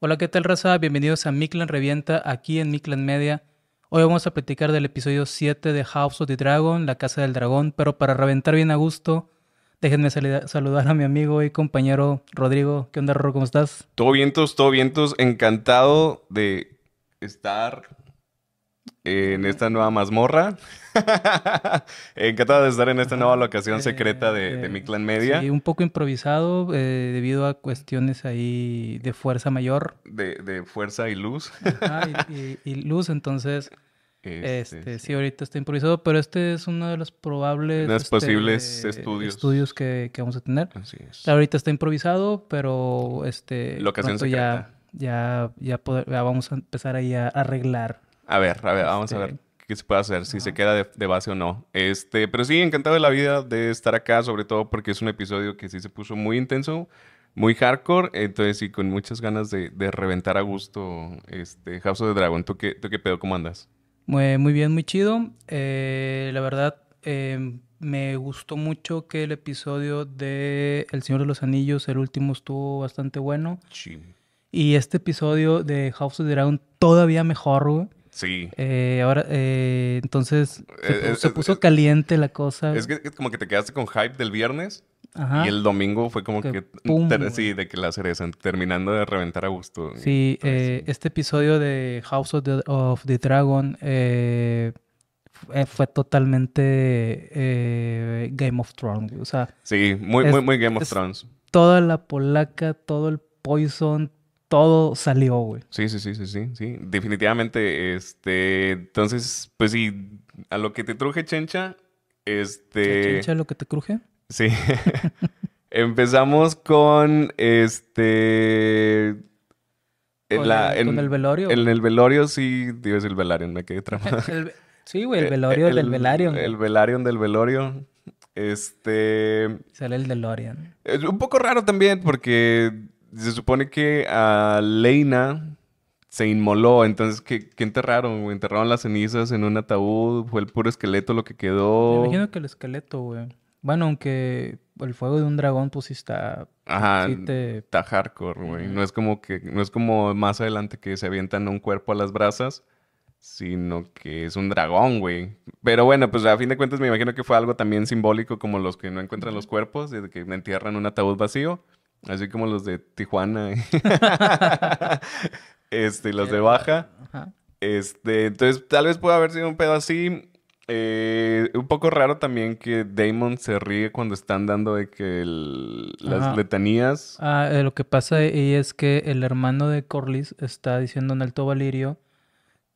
Hola, ¿qué tal raza? Bienvenidos a Miklan Revienta aquí en Miklan Media. Hoy vamos a platicar del episodio 7 de House of the Dragon, la casa del dragón, pero para reventar bien a gusto, déjenme saludar a mi amigo y compañero Rodrigo. ¿Qué onda, Rorro? ¿Cómo estás? Todo vientos, todo vientos. Encantado de estar en esta nueva mazmorra. Encantado de estar en esta nueva locación eh, secreta de, Mi eh, Clan Media. Sí, un poco improvisado eh, debido a cuestiones ahí de fuerza mayor. De, fuerza y luz. Ajá, y, luz, entonces. Este, este sí. ahorita está improvisado, pero este es uno de los probables. Este, posibles estudios. Estudios que, vamos a tener. Así es. Ahorita está improvisado, pero este. Locación ya, vamos a empezar ahí a arreglar a ver, a ver, vamos a ver este, qué se puede hacer, si se queda de, base o no. Este, pero sí, encantado de la vida de estar acá, sobre todo porque es un episodio que sí se puso muy intenso, muy hardcore, entonces sí, con muchas ganas de, reventar a gusto este House of the Dragon. ¿Tú qué, pedo? ¿Cómo andas? Muy, muy bien, muy chido. Eh, la verdad, em, me gustó mucho que el episodio de El Señor de los Anillos, el último, estuvo bastante bueno. Sí. Y este episodio de House of the Dragon todavía mejor, güey. Sí. Eh, ahora, eh, entonces se, eh, puso, caliente la cosa. Es que como que te quedaste con hype del viernes y el domingo fue como que, sí, de que la cereza, terminando de reventar a gusto. Eh, sí, este episodio de House of the, Dragon fue totalmente Game of Thrones. sí, muy, muy, muy Game of Thrones. Toda la polaca, todo el poison, todo salió, güey. Sí, sí, sí, sí, sí, Definitivamente, este, entonces, pues sí, a lo que te truje, Chencha, este... ¿Chencha lo que te cruje? Sí. Empezamos con, este... En el velorio? En el velorio, sí, Dios, el velario, me quedé tramado. sí, güey, el eh, velorio el, del velarion. El velarion del velorio. Este. Sale el DeLorean. Es un poco raro también, porque se supone que a Leina se inmoló, entonces, ¿qué, enterraron? Enterraron las cenizas en un ataúd, fue el puro esqueleto lo que quedó. Me imagino que el esqueleto, güey. Bueno, aunque el fuego de un dragón, pues sí está. Está hardcore, güey. No es como que. No es como más adelante que se avientan un cuerpo a las brasas. Sino que es un dragón, güey. Pero bueno, pues a fin de cuentas me imagino que fue algo también simbólico como los que no encuentran los cuerpos, de que entierran un ataúd vacío. Así como los de Tijuana. este, los de Baja. Este, entonces tal vez pueda haber sido un pedo así. Eh, un poco raro también que Damon se ríe cuando están dando de que las letanías. Ah, eh, lo que pasa ahí es que el hermano de Corlys está diciendo en Alto Valirio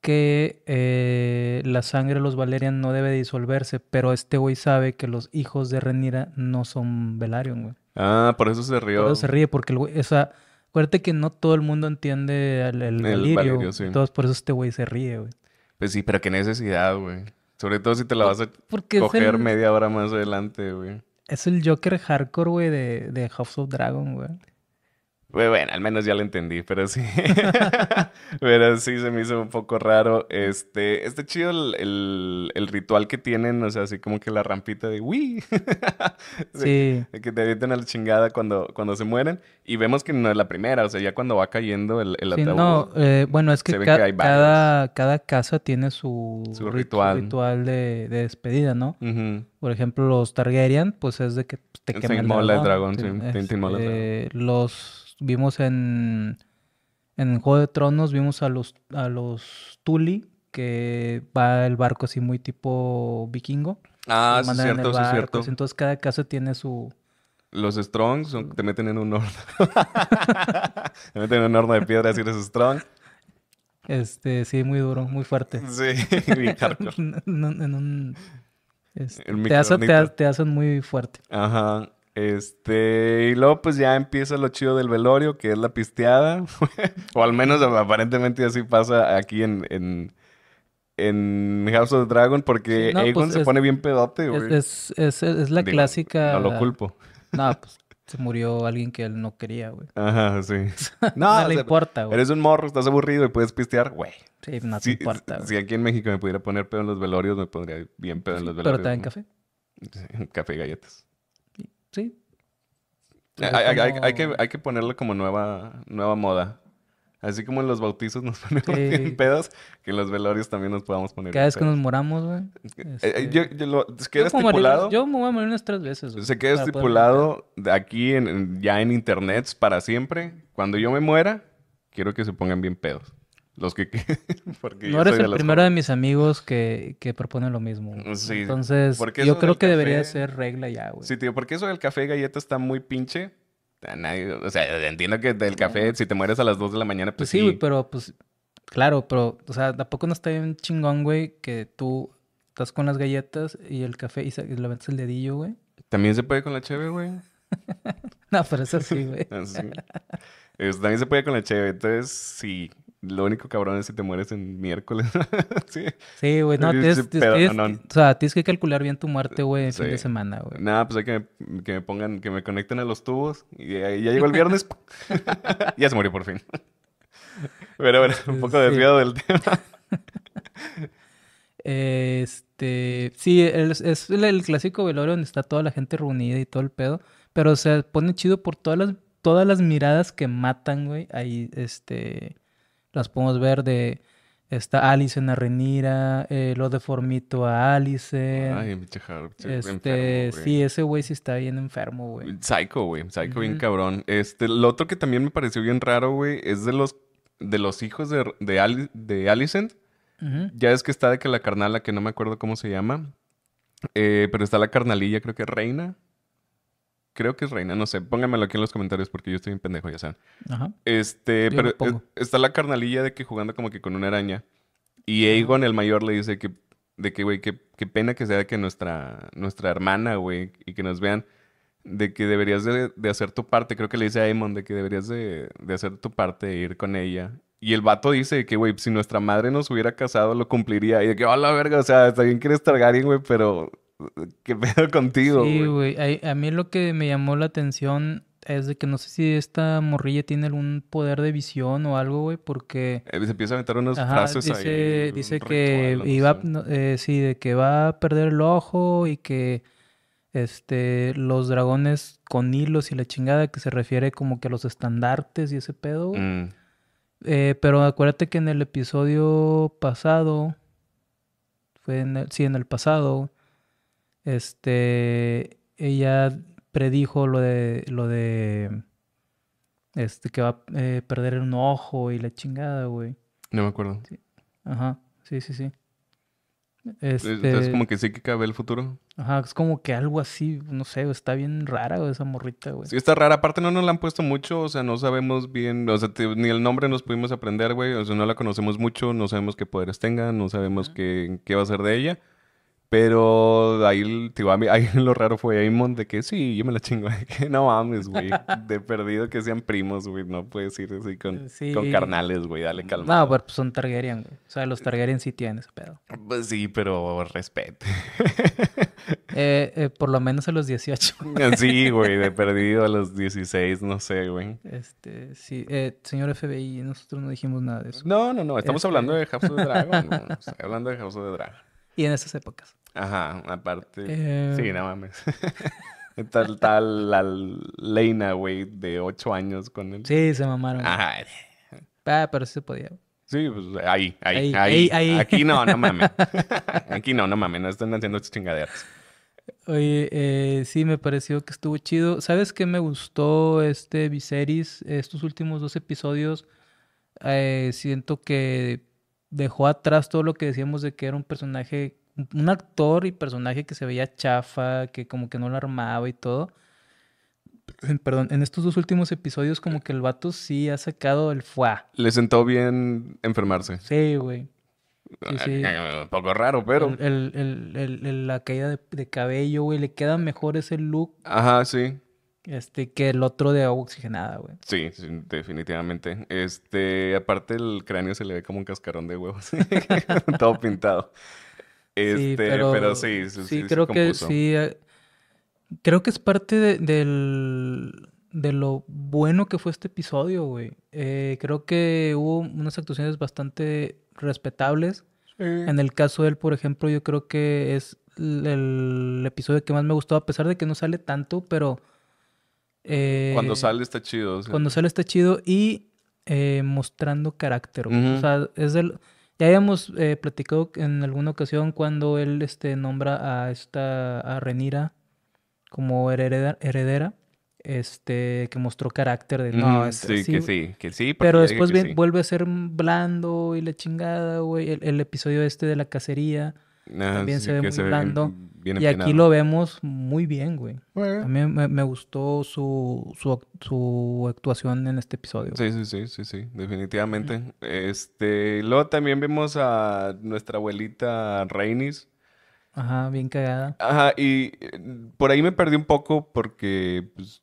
que eh, la sangre de los Valerian no debe disolverse, pero este güey sabe que los hijos de Renira no son Velaryon, güey. Ah, por eso se rió. Por eso se ríe, porque el güey, o sea, acuérdate que no todo el mundo entiende el, el, Entonces, por eso este güey se ríe, güey. Pues sí, pero qué necesidad, güey. Sobre todo si te la vas a coger media hora más adelante, güey. Es el Joker hardcore, güey, de, de House of Dragon, güey. Bueno, al menos ya lo entendí, pero sí. pero sí se me hizo un poco raro. Este, este chido el, ritual que tienen, o sea, así como que la rampita de ¡Wii! sí. que te avientan a la chingada cuando, cuando se mueren. Y vemos que no es la primera, o sea, ya cuando va cayendo el, el ataúd. No, eh, bueno, es que, cada, casa tiene su, ritual. de, despedida, ¿no? Por ejemplo, los Targaryen, pues es de que te queman. el dragón, el dragón. Este, los Vimos en, en Juego de Tronos, vimos a los, a los Tuli, que va el barco así muy tipo vikingo. Ah, sí, cierto, sí, cierto. Entonces cada caso tiene su... Los Strongs te meten en un horno. te meten en un horno de piedra si eres Strong. Este, sí, muy duro, muy fuerte. Sí, en un... Este, te, hacen muy fuerte. Ajá. Este, y luego pues ya empieza lo chido del velorio, que es la pisteada, o al menos aparentemente así pasa aquí en, en, House of Dragon, porque Egon pues, se pone bien pedote, güey. Es, la clásica... No lo culpo. No, pues se murió alguien que él no quería, güey. Ajá, sí. No, no le importa, güey. Eres un morro, estás aburrido y puedes pistear, güey. Sí, no importa, Si aquí en México me pudiera poner pedo en los velorios, me pondría bien pedo en los velorios. Pero te dan café. Sí, café y galletas. Sí. Hay, pues, que, hay que ponerlo como nueva, nueva moda. Así como en los bautizos nos ponemos bien pedos, que en los velorios también nos podamos poner Cada vez que nos moramos, güey. yo, me voy a morir unas tres veces. se queda estipulado aquí en, ya en internet para siempre. Cuando yo me muera, quiero que se pongan bien pedos. Los que... no eres el primero de mis amigos que, que propone lo mismo. Sí. Entonces, yo creo que debería ser regla ya, güey. Sí, tío, porque eso del café galletas está muy pinche. o sea, entiendo que del café, si te mueres a las 2 de la mañana, pues, pues sí. pero pues... Claro, pero, o sea, tampoco no está bien chingón, güey, que tú estás con las galletas y el café y, levantas el dedillo, güey. También se puede con la cheve, güey. no, pero eso sí, güey. también se puede con la cheve. Entonces, sí, lo único cabrón es si te mueres en miércoles. sí. Sí, güey. No, tienes, o sea, tienes que calcular bien tu muerte, güey, el fin de semana, güey. Nada, pues hay que que me pongan, que me conecten a los tubos. Y, ya llegó el viernes. ya se murió por fin. Pero bueno, un poco desviado del tema. este. Sí, es, el, clásico velorio donde está toda la gente reunida y todo el pedo. Pero se pone chido por todas las, todas las miradas que matan, güey. Ahí, este las podemos ver de está Alison a Renira, eh, lo deformito a Alice. Ay, este, sí, ese güey sí está bien enfermo, güey. Psycho, güey, psycho bien cabrón. Este, lo otro que también me pareció bien raro, güey, es de los de los hijos de de, de Alicent. Ya es que está de que la carnala, que no me acuerdo cómo se llama, eh, pero está la carnalilla, creo que Reina creo que es reina, no sé, Póngamelo aquí en los comentarios porque yo estoy bien pendejo, ya saben. Ajá. Este, pero está la carnalilla de que jugando como que con una araña y Aegon el mayor le dice que de que güey, qué que pena que sea que nuestra nuestra hermana, güey, y que nos vean de que deberías de, de, hacer tu parte, creo que le dice a Aemon de que deberías de, de hacer tu parte e ir con ella. Y el vato dice que, güey, si nuestra madre nos hubiera casado, lo cumpliría. Y de que, a la verga, o sea, está bien que eres güey, pero ¿Qué pedo contigo? Sí, güey. A, mí lo que me llamó la atención es de que no sé si esta morrilla tiene algún poder de visión o algo, güey, porque... Eh, se empieza a meter unas frases dice, ahí. Dice que eh, sí, de que va a perder el ojo y que... Este, los dragones con hilos y la chingada que se refiere como que a los estandartes y ese pedo. Mm. Eh, pero acuérdate que en el episodio pasado, fue en sí, en el pasado, este, ella predijo lo de, lo de, este, que va a eh, perder un ojo y la chingada, güey. No me acuerdo. Ajá, sí, sí, sí. Este... Es como que sí que cabe el futuro. Ajá, es como que algo así, no sé, está bien rara esa morrita, güey. Sí, está rara. Aparte no nos la han puesto mucho, o sea, no sabemos bien, o sea, ni el nombre nos pudimos aprender, güey. O sea, no la conocemos mucho, no sabemos qué poderes tenga, no sabemos qué, qué va a ser de ella. Pero ahí, lo raro fue Amon de que sí, yo me la chingo. De que no mames, güey. De perdido que sean primos, güey. No puedes ir así con, eh, con carnales, güey. Dale calma. No, pues son Targaryen, güey. O sea, los Targaryen sí tienen ese pedo. Pues sí, pero respete. Eh, eh, por lo menos a los 18. Eh, sí, güey. De perdido a los 16, no sé, güey. Este, sí. Eh, señor FBI, nosotros no dijimos nada de eso. No, no, no. Estamos hablando este. de House of the Dragon. hablando de House of Dragon y en esas épocas. Ajá, aparte. Eh, sí, no mames. tal, la Leina, güey, de ocho años con él. Sí, se mamaron. Ajá. pero sí se podía. Sí, pues ahí, ahí, ahí. Aquí no, no mames. Aquí no, no mames, no están haciendo estas chingaderas. Oye, eh, sí, me pareció que estuvo chido. ¿Sabes qué me gustó este Viserys? Estos últimos dos episodios, eh, siento que dejó atrás todo lo que decíamos de que era un personaje un actor y personaje que se veía chafa, que como que no lo armaba y todo. Perdón, en estos dos últimos episodios como que el vato sí ha sacado el fuá. Le sentó bien enfermarse. Sí, güey. Un poco raro, pero... la caída de, cabello, güey, le queda mejor ese look. Ajá, sí. Este, que el otro de agua oxigenada, güey. Sí, definitivamente. Este, aparte el cráneo se le ve como un cascarón de huevos. Todo pintado sí, este, pero, sí, sí, creo que sí. Eh, creo que es parte de, lo bueno que fue este episodio, güey. Eh, creo que hubo unas actuaciones bastante respetables. En el caso de él, por ejemplo, yo creo que es el, episodio que más me gustó, a pesar de que no sale tanto, pero... Eh, cuando sale está chido. Cuando sale está chido y mostrando carácter. O sea, es el... Ya habíamos eh, platicado en alguna ocasión cuando él este, nombra a esta a Renira como heredera, este, que mostró carácter de no, mm, sí, que sí, que sí. Pero después vuelve a ser blando y la chingada, güey. el, episodio este de la cacería también se ve muy blando. y aquí lo vemos muy bien, güey. A mí me, gustó su, su, actuación en este episodio. Sí, sí, sí, sí, sí, definitivamente. Este, luego también vemos a nuestra abuelita Rainis. Ajá, bien cagada. Ajá, y eh, por ahí me perdí un poco porque pues,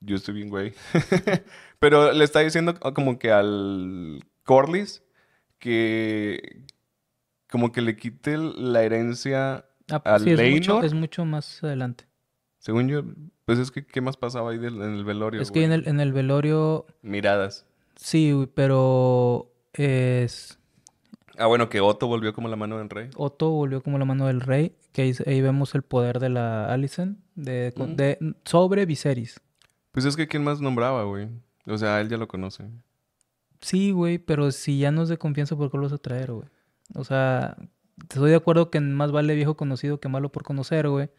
yo estoy bien güey. Pero le está diciendo como que al Corliss que, como que le quite la herencia ah, al sí, es mucho, más adelante. Según yo, pues es que ¿qué más pasaba ahí del, en el velorio? Es que en el, velorio... Miradas. Sí, pero es... Ah, bueno, que Otto volvió como la mano del rey. Otto volvió como la mano del rey, que ahí, vemos el poder de la Alicent mm. de, sobre Viserys. Pues es que ¿quién más nombraba, güey? O sea, él ya lo conoce. Sí, güey, pero si ya no es de confianza, ¿por qué lo vas a traer, güey? O sea, estoy de acuerdo que más vale viejo conocido que malo por conocer, güey.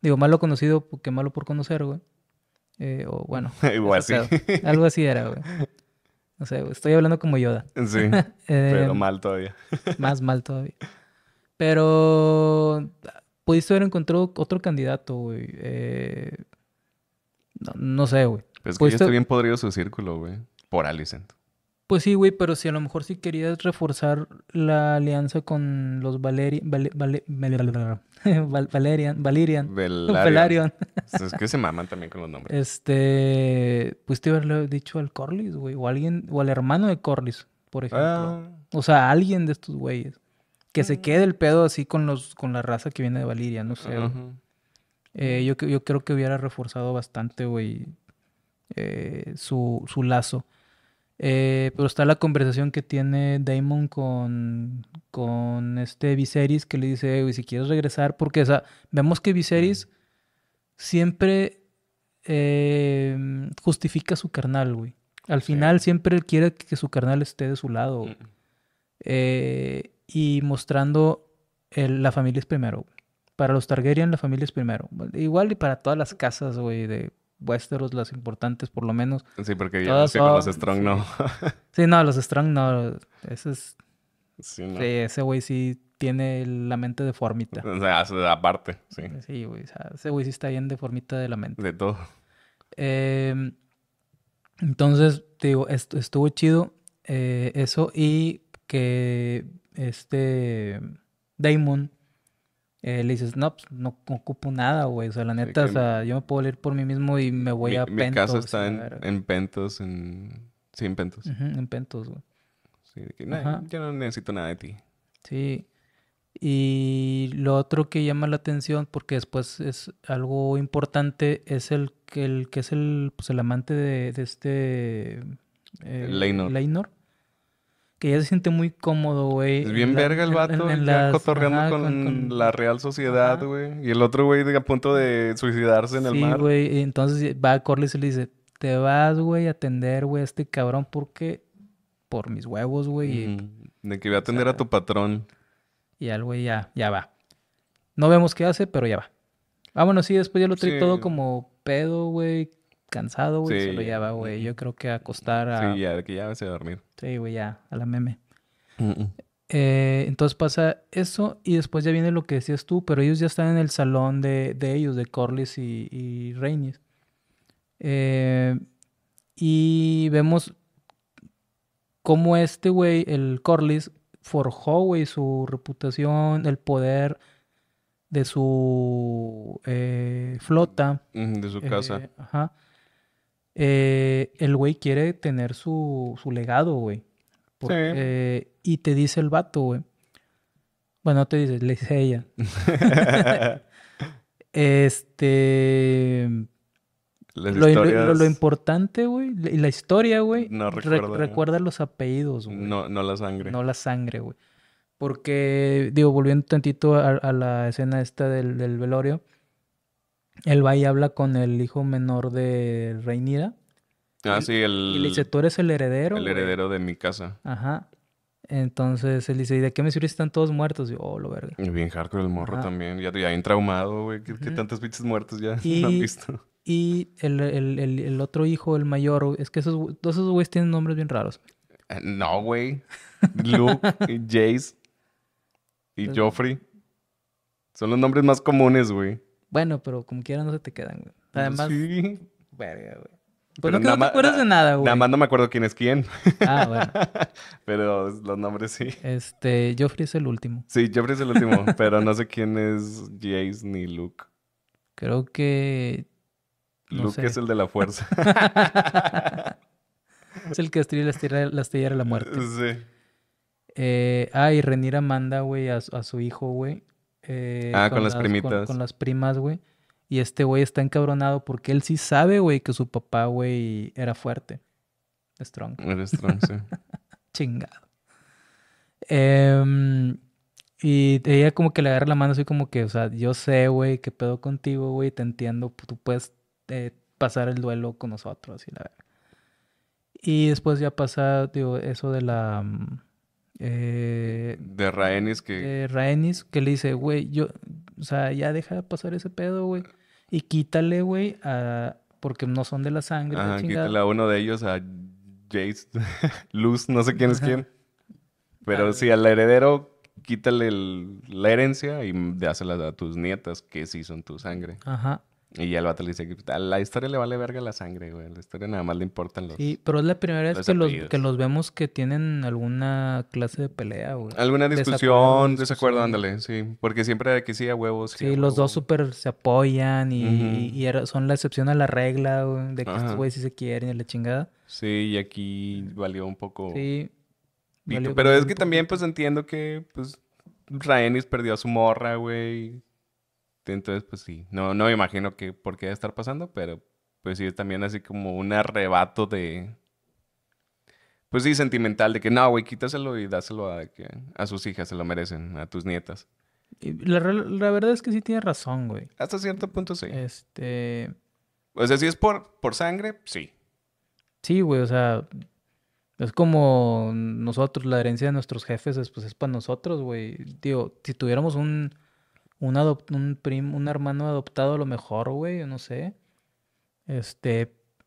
Digo, malo conocido que malo por conocer, güey. Eh, o bueno. Igual, algo así era, güey. sé, sea, estoy hablando como Yoda. Sí. Eh, pero mal todavía. más mal todavía. Pero pudiste haber encontrado otro candidato, güey. Eh, no, sé, güey. Pues es que ya está bien podrido su círculo, güey. Por Alicent. Pues sí, güey, pero si a lo mejor si sí querías reforzar la alianza con los Valeri Valerian, Valerian, Valerian. Es que se maman también con los nombres. Este, pues te haberle dicho al Corlys, güey, o alguien, o al hermano de Corlys, por ejemplo. Ah. O sea, alguien de estos güeyes. Que se mm. quede el pedo así con los, con la raza que viene de Valiria, no sé. Eh, yo, creo que hubiera reforzado bastante, güey, eh, su, su lazo. Eh, pero está la conversación que tiene Damon con, con este Viserys que le dice, güey, si quieres regresar, porque, o vemos que Viserys siempre em, justifica su carnal, güey. Al final siempre él quiere que su carnal esté de su lado. Eh, y mostrando la familia es primero. Para los Targaryen la familia es primero. Igual y para todas las casas, güey, de Westeros, las importantes por lo menos. Sí, porque yo los Strong no. sí, no, los Strong no. Ese es. Sí, no. ese güey sí tiene la mente deformita. O sea, aparte, sí. Sí, güey. ese güey sí está bien deformita de la mente. De todo. Em, entonces, digo, estuvo chido eh, eso y que este Damon eh, le dices, no, pues no, ocupo nada, güey. O sea, la neta, o sea, yo me puedo ir por mí mismo y me voy a Pentos. Mi casa está en, Pentos, en... Sí, en Pentos. en Pentos, güey. Sí, que, yo no necesito nada de ti. Sí. Y lo otro que llama la atención, porque después es algo importante, es el que, el, que es el, pues, el amante de, este... Eh, Leinor. Leinor que ya se siente muy cómodo, güey. Es bien verga el vato, ya cotorreando con, la real sociedad, güey. Y el otro güey a punto de suicidarse en el mar. Sí, güey. Entonces va a Corley y le dice, te vas, güey, a atender, güey, a este cabrón porque... Por mis huevos, güey. De que voy a atender a tu patrón. Y al güey ya, ya va. No vemos qué hace, pero ya va. Ah, bueno, sí, después ya lo trae todo como pedo, güey cansado, güey. Se lo ya güey. Yo creo que acostar a. Sí, ya, que ya vas a dormir. Sí, güey, ya, a la meme. Eh, entonces pasa eso y después ya viene lo que decías tú, pero ellos ya están en el salón de, ellos, de Corliss y, y eh, y vemos cómo este güey, el Corliss, forjó, güey, su reputación, el poder de su eh, flota. De su casa. ajá. Eh, el güey quiere tener su, su legado, güey. sí. Eh, y te dice el vato, güey. Bueno, no te dice, le dice ella. este. Lo, lo, importante, güey, y la historia, güey, no recuerda, recuerda los apellidos, güey. No, no la sangre. No la sangre, güey. Porque, digo, volviendo tantito a, a la escena esta del velorio, él va y habla con el hijo menor de Reinira. Ah, sí, el... Y le dice, tú eres el heredero. El heredero de mi casa. Ajá. Entonces él dice, ¿y de qué me sirve si están todos muertos? Y yo, oh, lo verga. Y bien hardcore el morro también. Ya, ya bien traumado, güey. Que, tantas -huh. muertas muertos ya han visto. Y el, otro hijo, el mayor, es que esos, todos esos güeyes tienen nombres bien raros. Eh, no, güey. Luke, Jace y Joffrey. Son los nombres más comunes, güey. Bueno, pero como quiera no se te quedan, güey. Pues Además, sí. verga, güey. Pues no, que no te acuerdas de nada, güey. Nada más no me acuerdo quién es quién. Ah, bueno. pero los nombres sí. Este, Joffrey es el último. Sí, Joffrey es el último, pero no sé quién es Jace ni Luke. Creo que. Luke es el de la fuerza. es el que destruye la estrella, de la muerte. Sí. ah, eh, y Renira manda, güey, a, a su hijo, güey, eh, ah, con, las, primitas. Con, las primas, güey. Y este güey está encabronado porque él sí sabe, güey, que su papá, güey, era fuerte. Strong. Era strong, sí. Chingado. Em, y ella como que le agarra la mano así como que, o sea, yo sé, güey, qué pedo contigo, güey, te entiendo, tú puedes eh, pasar el duelo con nosotros y la verdad. Y después ya pasa, digo, eso de la... Mm, eh, de Raenis que... Raenis que le dice, güey, yo, o sea, ya deja pasar ese pedo, güey. Y quítale, güey, a... Porque no son de la sangre. Ajá, quítale a uno de ellos, a Jace, Luz, no sé quién es quién. Pero ah, sí, al heredero quítale la herencia y dásela a tus nietas, que sí son tu sangre. Ajá. Y el vato dice que a la historia le vale verga la sangre, güey. La historia nada más le importan los. Sí, pero es la primera vez que los, que los vemos que tienen alguna clase de pelea, güey. Alguna discusión, desacuerdo, ándale, sí. Porque siempre hay que sí a huevos. Sí, los dos súper se apoyan y, y son la excepción a la regla, güey, de que estos güeyes sí se quieren y la chingada. Sí, y aquí valió un poco. Sí. pero es que también, pues entiendo que, pues, Rhaenys perdió a su morra, güey este, entonces, pues sí, no, no me imagino que por qué debe estar pasando, pero pues sí, también así como un arrebato de, pues sí, sentimental, de que no, güey, quítaselo y dáselo a, que, a sus hijas, se lo merecen, a tus nietas. La, verdad es que sí tiene razón, güey. Hasta cierto punto sí. Este... O sea, si es por, por sangre, sí. Sí, güey, o sea, es como nosotros, la herencia de nuestros jefes, pues es para nosotros, güey. Digo, si tuviéramos un un, un, un hermano adoptado a lo mejor, güey, no sé. Este, o ah,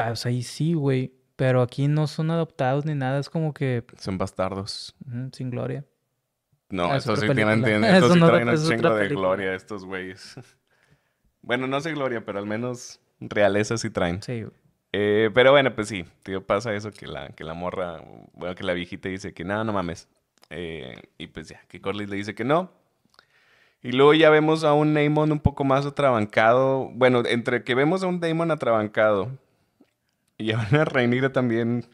sea, pues ahí sí, güey, pero aquí no son adoptados ni nada, es como que... Son bastardos. sin gloria. No, ah, eso sí tienen, sí traen un chingo de gloria, estos güeyes. bueno, no sé gloria, pero al menos realeza sí traen. Sí, eh, pero bueno, pues sí, tío, pasa eso que la, que la morra, bueno, que la viejita dice que nada, no mames. Eh, y pues ya, que Corley le dice que no. Y luego ya vemos a un Neymon un poco más atrabancado. Bueno, entre que vemos a un Damon atrabancado y a una Reinira también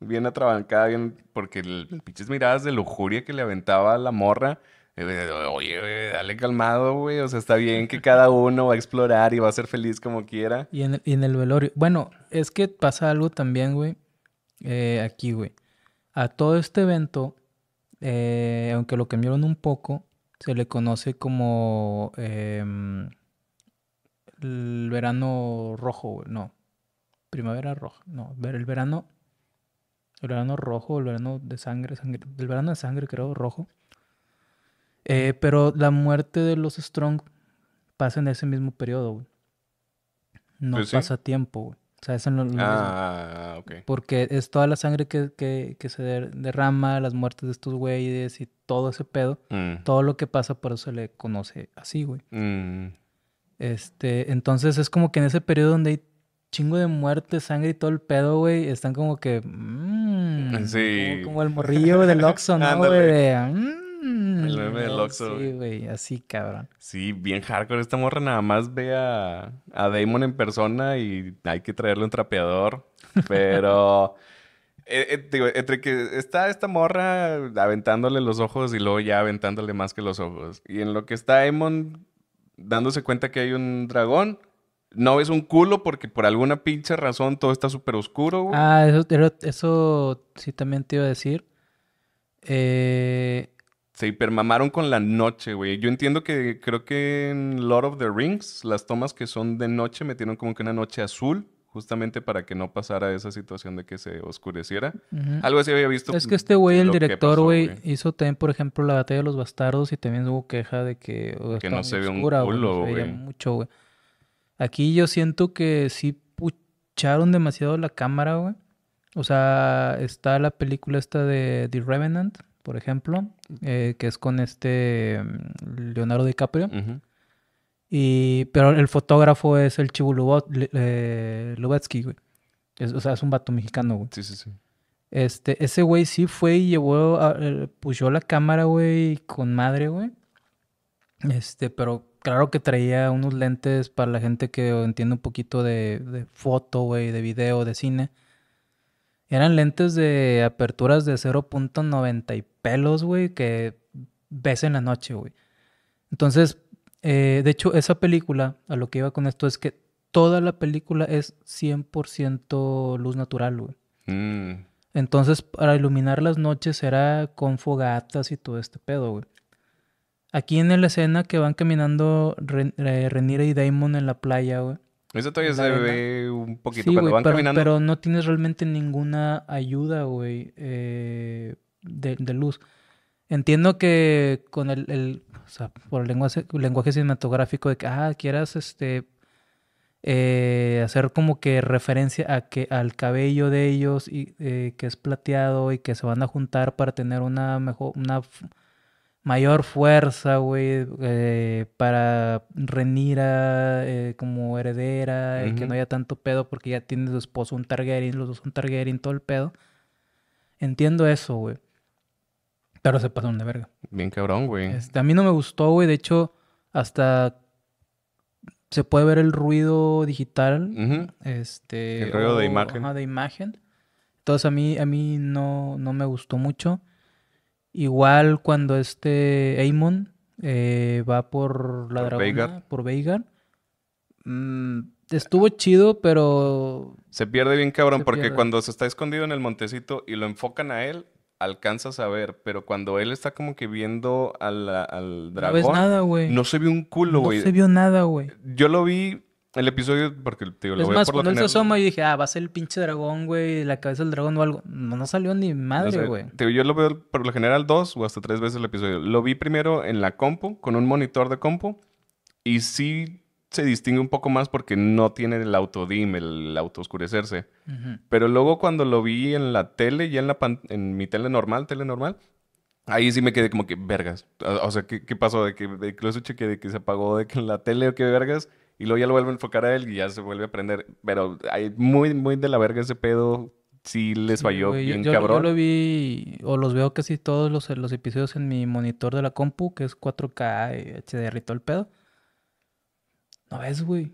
bien atrabancada, bien, porque el, pinches miradas de lujuria que le aventaba la morra. Eh, Oye, dale calmado, güey. O sea, está bien que cada uno va a explorar y va a ser feliz como quiera. Y en el, y velorio. Bueno, es que pasa algo también, güey. Eh, aquí, güey. A todo este evento, eh, aunque lo cambiaron un poco, se le conoce como em, el verano rojo, no, primavera roja, no, el verano, el verano rojo, el verano de sangre, sangre el verano de sangre creo rojo. Eh, pero la muerte de los Strong pasa en ese mismo periodo, güey. No pues pasa tiempo, güey. O sea, eso no lo Ah, ok. Porque es toda la sangre que, que, que, se derrama, las muertes de estos güeyes y todo ese pedo. Mm. Todo lo que pasa, por eso se le conoce así, güey. Mm. Este, entonces es como que en ese periodo donde hay chingo de muerte, sangre y todo el pedo, güey, están como que. Mm, sí. Como, el morrillo del Oxxo, ¿no, güey? Mm, el Sí, güey, así cabrón. Sí, bien hardcore. Esta morra nada más ve a, a Damon en persona y hay que traerle un trapeador. Pero. Eh, eh, entre que está esta morra aventándole los ojos y luego ya aventándole más que los ojos. Y en lo que está Damon dándose cuenta que hay un dragón, no es un culo porque por alguna pinche razón todo está súper oscuro. Güey. Ah, eso, eso, sí también te iba a decir. Eh, se hipermamaron con la noche, güey. Yo entiendo que creo que en Lord of the Rings, las tomas que son de noche metieron como que una noche azul, justamente para que no pasara esa situación de que se oscureciera. Algo así había visto. Es que este güey, el director, güey, hizo también, por ejemplo, la batalla de los bastardos y también hubo queja de que. que no se ve un culo, güey. Aquí yo siento que sí pucharon demasiado la cámara, güey. O sea, está la película esta de The Revenant, por ejemplo eh, que es con este mm, Leonardo DiCaprio. y, pero el fotógrafo es el Chivo eh, Lubetsky, güey. o sea, es un vato mexicano, güey. Sí, sí, sí. Este, ese güey sí fue y llevó, a, eh, puso la cámara, güey, con madre, güey. Este, pero claro que traía unos lentes para la gente que entiende un poquito de, foto, güey, de video, de cine. Eran lentes de aperturas de 0.90 pelos, güey, que ves en la noche, güey. Entonces, eh, de hecho, esa película, a lo que iba con esto es que toda la película es 100% luz natural, güey. Mm. Entonces, para iluminar las noches era con fogatas y todo este pedo, güey. Aquí en la escena que van caminando eh, y Damon en la playa, güey. Eso todavía se ve un poquito cuando van pero, caminando. Pero no tienes realmente ninguna ayuda, güey. Eh, de, luz. Entiendo que con el, o sea, por el lenguaje, cinematográfico de que, ah, quieras este, eh, hacer como que referencia a que al cabello de ellos y eh, que es plateado y que se van a juntar para tener una mejor, una mayor fuerza, güey, eh, para Renira como heredera, Y que no haya tanto pedo porque ya tiene su esposo un Targaryen, los dos un Targaryen, todo el pedo. Entiendo eso, güey. Pero se pasaron de verga. Bien cabrón, güey. Este, a mí no me gustó, güey. De hecho, hasta se puede ver el ruido digital. Este. El ruido de imagen. de imagen. Entonces a mí, a mí no, no me gustó mucho. Igual cuando este Amon eh, va por la por Veigar. Mm, estuvo chido, pero... Se pierde bien cabrón porque cuando se está escondido en el montecito y lo enfocan a él, alcanzas a ver, pero cuando él está como que viendo al, al dragón. No ves nada, güey. No se vio un culo, güey. No se vio nada, güey. Yo lo vi el episodio, porque te lo voy más, por cuando lo él yo dije, ah, va a ser el pinche dragón, güey, la cabeza del dragón o algo. No, salió ni madre, güey. yo lo veo por lo general dos o hasta tres veces el episodio. Lo vi primero en la compu, con un monitor de compu, y sí se distingue un poco más porque no tiene el autodim, el auto oscurecerse. Pero luego cuando lo vi en la tele, ya en, la en mi tele normal, tele normal, ahí sí me quedé como que, vergas. O sea, ¿qué, pasó? De que incluso cheque de que se apagó de que la tele o qué vergas. Y luego ya lo vuelvo a enfocar a él y ya se vuelve a prender. Pero hay muy, muy de la verga ese pedo. Sí les falló bien cabrón. Yo lo vi, o los veo casi todos los, los episodios en mi monitor de la compu, que es 4K, HDR y todo el pedo. No ves, güey.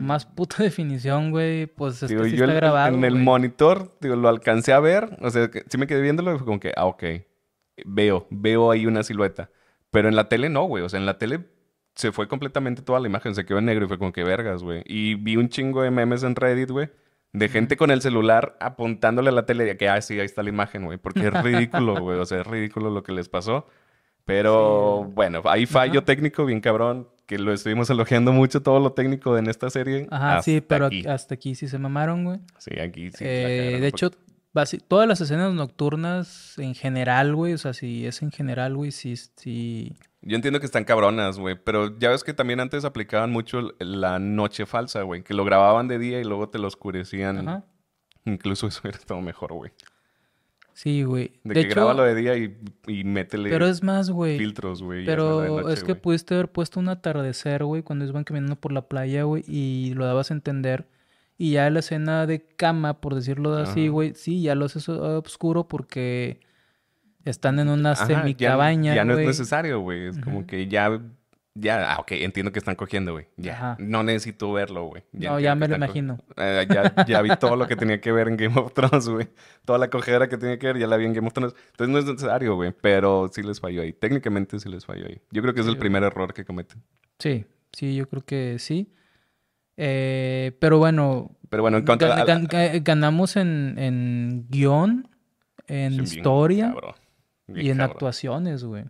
más puta definición, güey, pues sí está En el monitor, digo, lo alcancé a ver. O sea, sí me quedé viéndolo y fue como que, ah, ok. Veo, veo ahí una silueta. Pero en la tele no, güey. O sea, en la tele se fue completamente toda la imagen, se quedó en negro y fue como que vergas, güey. Y vi un chingo de memes en Reddit, güey, de gente con el celular apuntándole a la tele de que, ah, sí, ahí está la imagen, güey, porque es ridículo, güey, o sea, es ridículo lo que les pasó. Pero bueno, hay fallo técnico bien cabrón, que lo estuvimos elogiando mucho todo lo técnico en esta serie. Ajá, sí, pero hasta aquí sí se mamaron, güey. Sí, aquí sí. Eh, de hecho, todas las escenas nocturnas en general, güey, o sea, si es en general, güey, sí, sí. Yo entiendo que están cabronas, güey, pero ya ves que también antes aplicaban mucho la noche falsa, güey, que lo grababan de día y luego te lo oscurecían. Incluso eso era todo mejor, güey. Sí, güey. De, que graba lo de día y, métele pero es más, güey. Pero es, que pudiste haber puesto un atardecer, güey, cuando iban caminando por la playa, güey, y lo dabas a entender. Y ya la escena de cama, por decirlo así, güey, sí, ya lo haces ah, oscuro porque están en una semicabaña. Ya, ya no es necesario, güey. Es como que ya ya, ah, ok, entiendo que están cogiendo, güey. Ya. No necesito verlo, güey. no, ya me lo imagino. Eh, ya, vi todo lo que tenía que ver en Game of Thrones, güey. Toda la cogedera que tenía que ver, ya la vi en Game of Thrones. Entonces no es necesario, güey. Pero sí les falló ahí. Técnicamente sí les falló ahí. Yo creo que es el primer error que cometen. Sí, sí, yo creo que sí. Eh, pero bueno. Pero bueno, en cuanto a ganamos en, guión, en historia y en actuaciones, güey.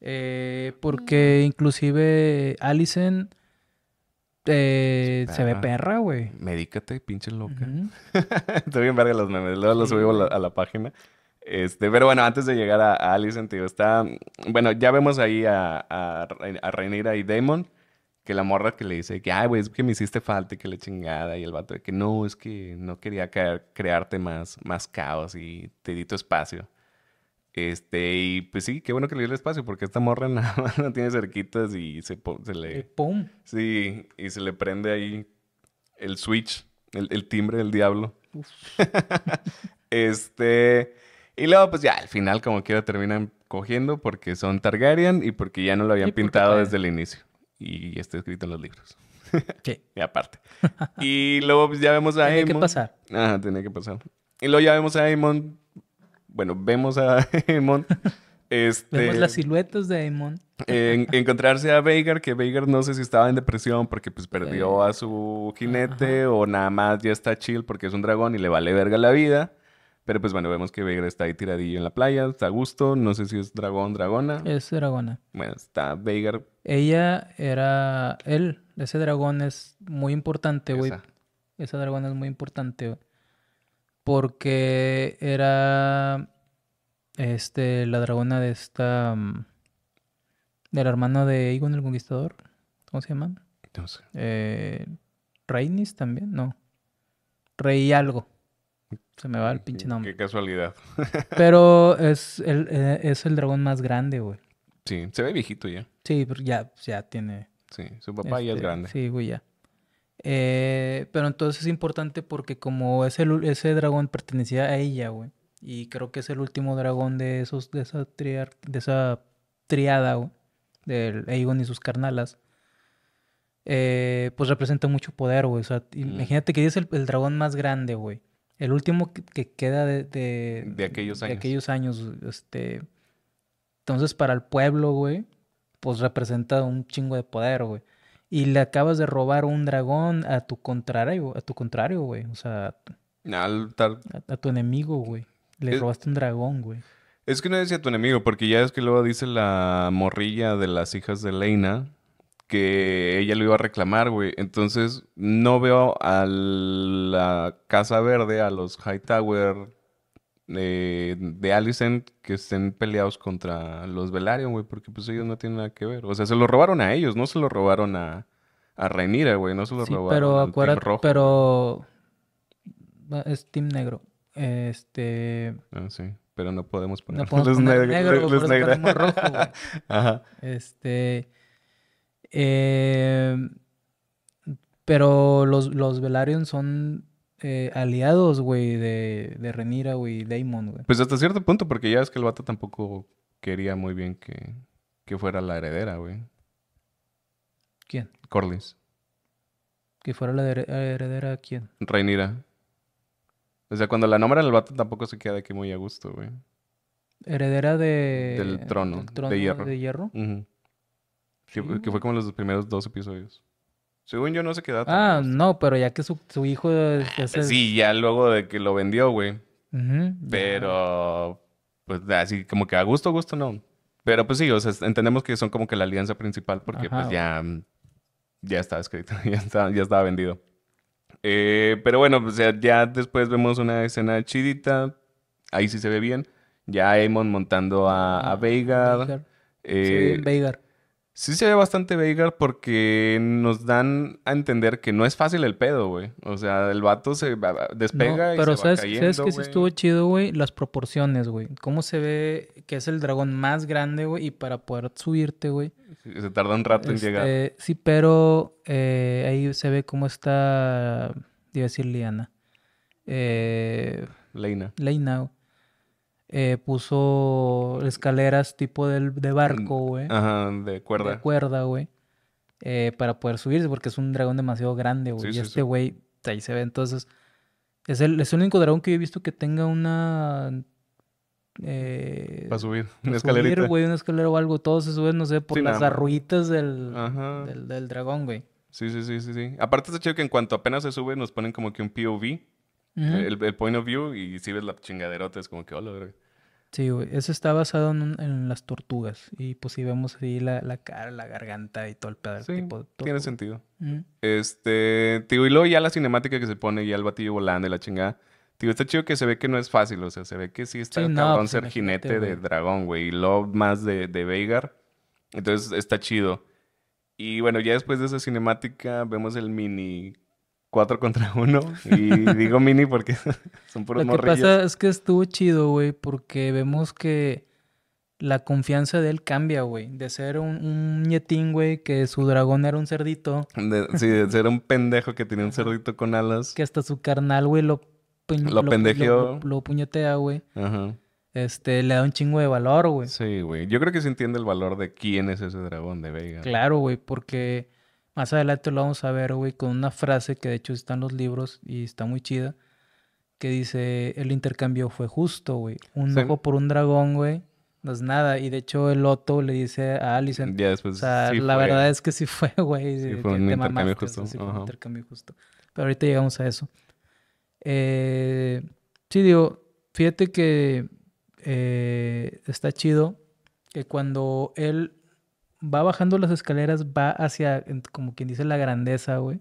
Eh, porque inclusive Allison eh, se ve perra, güey. Medícate, pinche loca. Estoy bien verga los memes. Luego los subo a la, página. Este, pero bueno, antes de llegar a, a Allison, tío, está... Bueno, ya vemos ahí a, a, y Damon. Que la morra que le dice que, ay, güey, es que me hiciste falta y que le chingada. Y el vato de que, no, es que no quería crearte más, más caos y te di tu espacio. Este, y pues sí, qué bueno que le dio el espacio, porque esta morra nada más no tiene cerquitas y se, le. ¡Pum! Sí, y se le prende ahí el switch, el, timbre del diablo. este. Y luego, pues ya al final, como quiera, terminan cogiendo porque son Targaryen y porque ya no lo habían pintado desde el inicio. Y está escrito en los libros. Sí. y aparte. Y luego pues, ya vemos a Aemon. Tiene que pasar. Ajá, tenía que pasar. Y luego ya vemos a Aemon bueno, vemos a Eamon. Este, Vemos las siluetas de Eamon. En, encontrarse a Veigar, que Veigar no sé si estaba en depresión porque pues perdió a su jinete o nada más ya está chill porque es un dragón y le vale verga la vida. Pero pues bueno, vemos que Veigar está ahí tiradillo en la playa, está a gusto, no sé si es dragón, dragona. Es dragona. Bueno, está Veigar. Ella era él, ese dragón es muy importante, güey. Esa. dragona es muy importante, güey porque era este la dragona de esta mm, del hermano de Aegon el Conquistador, ¿cómo se llama? No eh, también, no. Rey algo. Se me va el pinche nombre. Qué casualidad. Pero es el, eh, es el dragón más grande, güey. Sí, se ve viejito ya. Sí, pero ya, ya tiene. Sí, su papá ya es este, grande. Sí, güey, ya. Eh, pero entonces es importante porque como ese, ese dragón pertenecía a ella, güey. Y creo que es el último dragón de esos, de esa de esa triada, güey, del Aegon y sus carnalas. Eh, pues representa mucho poder, güey. O imagínate que es el, dragón más grande, güey. El último que, queda de, aquellos años. De aquellos años, este. Entonces, para el pueblo, güey, pues representa un chingo de poder, güey y le acabas de robar un dragón a tu contrario, a tu contrario, güey. O sea, Al, tal... a, tu enemigo, güey. Le robaste un dragón, güey. Es que no decía tu enemigo, porque ya es que luego dice la morrilla de las hijas de Leina que ella lo iba a reclamar, güey. Entonces, no veo a la Casa Verde, a los Hightower de, eh, de Alicent que estén peleados contra los Velaryon, güey, porque pues ellos no tienen nada que ver. O sea, se lo robaron a ellos, no se lo robaron a, a Rhaenyra, güey, no se lo robaron pero acuérdate, Team Rojo. Pero es Team Negro. Este. Ah, sí. Pero no podemos poner no podemos los los negro. Ajá. Este. Eh, pero los, los Velaryon son eh, aliados, güey, de, de Renira, güey, Damon, güey. Pues hasta cierto punto, porque ya es que el vato tampoco quería muy bien que, que fuera la heredera, güey. ¿Quién? Corlys. ¿Que fuera la heredera quién? Renira. O sea, cuando la nombra el vato tampoco se queda aquí muy a gusto, güey. Heredera de... Del trono, de hierro. que fue como los primeros dos episodios. Según yo no se quedó Ah, no, pero ya que su, hijo... Ah, pues sí, ya luego de que lo vendió, güey. pero, pues así como que a gusto, gusto no. Pero pues sí, o sea, entendemos que son como que la alianza principal porque pues ya, ya estaba escrito, ya, está, ya estaba vendido. Eh, pero bueno, pues ya, después vemos una escena chidita, ahí sí se ve bien. Ya Amon montando a, a ah, Veigar. sí, Veigar. Sí se ve bastante Veigar porque nos dan a entender que no es fácil el pedo, güey. O sea, el vato se despega y se va cayendo, ¿sabes que sí estuvo chido, güey? Las proporciones, güey. Cómo se ve que es el dragón más grande, güey, y para poder subirte, güey. se tarda un rato en este, llegar. Sí, pero eh, ahí se ve cómo está, iba a decir Liana. Eh, Leina. Leina, eh, puso escaleras tipo del, de barco, mm, güey. Ajá, de cuerda. De cuerda, güey. Eh, para poder subirse, porque es un dragón demasiado grande, güey. y este güey, ahí se ve. Entonces, es el, es el único dragón que yo he visto que tenga una eh, para subir, una escalerita. Subir, güey, una escalera o algo. Todos se suben, no sé, por las arruitas del, del, del, dragón, güey. Sí, sí, sí, sí, sí. Aparte está chido que en cuanto apenas se sube nos ponen como que un POV el, point of view y si ves la chingaderota, es como que, hola, güey. Sí, güey. Eso está basado en, las tortugas. Y pues si vemos ahí la, la cara, la garganta y todo el pedazo. tiene sentido. Este, tío, y luego ya la cinemática que se pone, ya el batillo volando y la chingada. Tío, está chido que se ve que no es fácil, o sea, se ve que sí está cabrón pues ser jinete de dragón, güey. Y luego más de, de Veigar. Entonces está chido. Y bueno, ya después de esa cinemática vemos el mini cuatro contra uno. Y digo mini porque son puros Lo que pasa es que estuvo chido, güey, porque vemos que la confianza de él cambia, güey. De ser un, un ñetín, güey, que su dragón era un cerdito. sí, de ser un pendejo que tenía un cerdito con alas. Que hasta su carnal, güey, lo, lo, lo, lo, lo puñetea, güey. Ajá. Este, le da un chingo de valor, güey. Sí, güey. Yo creo que se entiende el valor de quién es ese dragón de Vega. Claro, güey, porque más adelante lo vamos a ver, güey, con una frase que de hecho está en los libros y está muy chida, que dice, el intercambio fue justo, güey. Un ojo por un dragón, güey. No es nada. Y de hecho el Otto le dice a Allison, o sea, la verdad es que sí fue, güey. Sí, fue un intercambio justo. fue un intercambio justo. Pero ahorita llegamos a eso. Eh, sí, digo, fíjate que eh, está chido que cuando él va bajando las escaleras, va hacia, como quien dice, la grandeza, güey.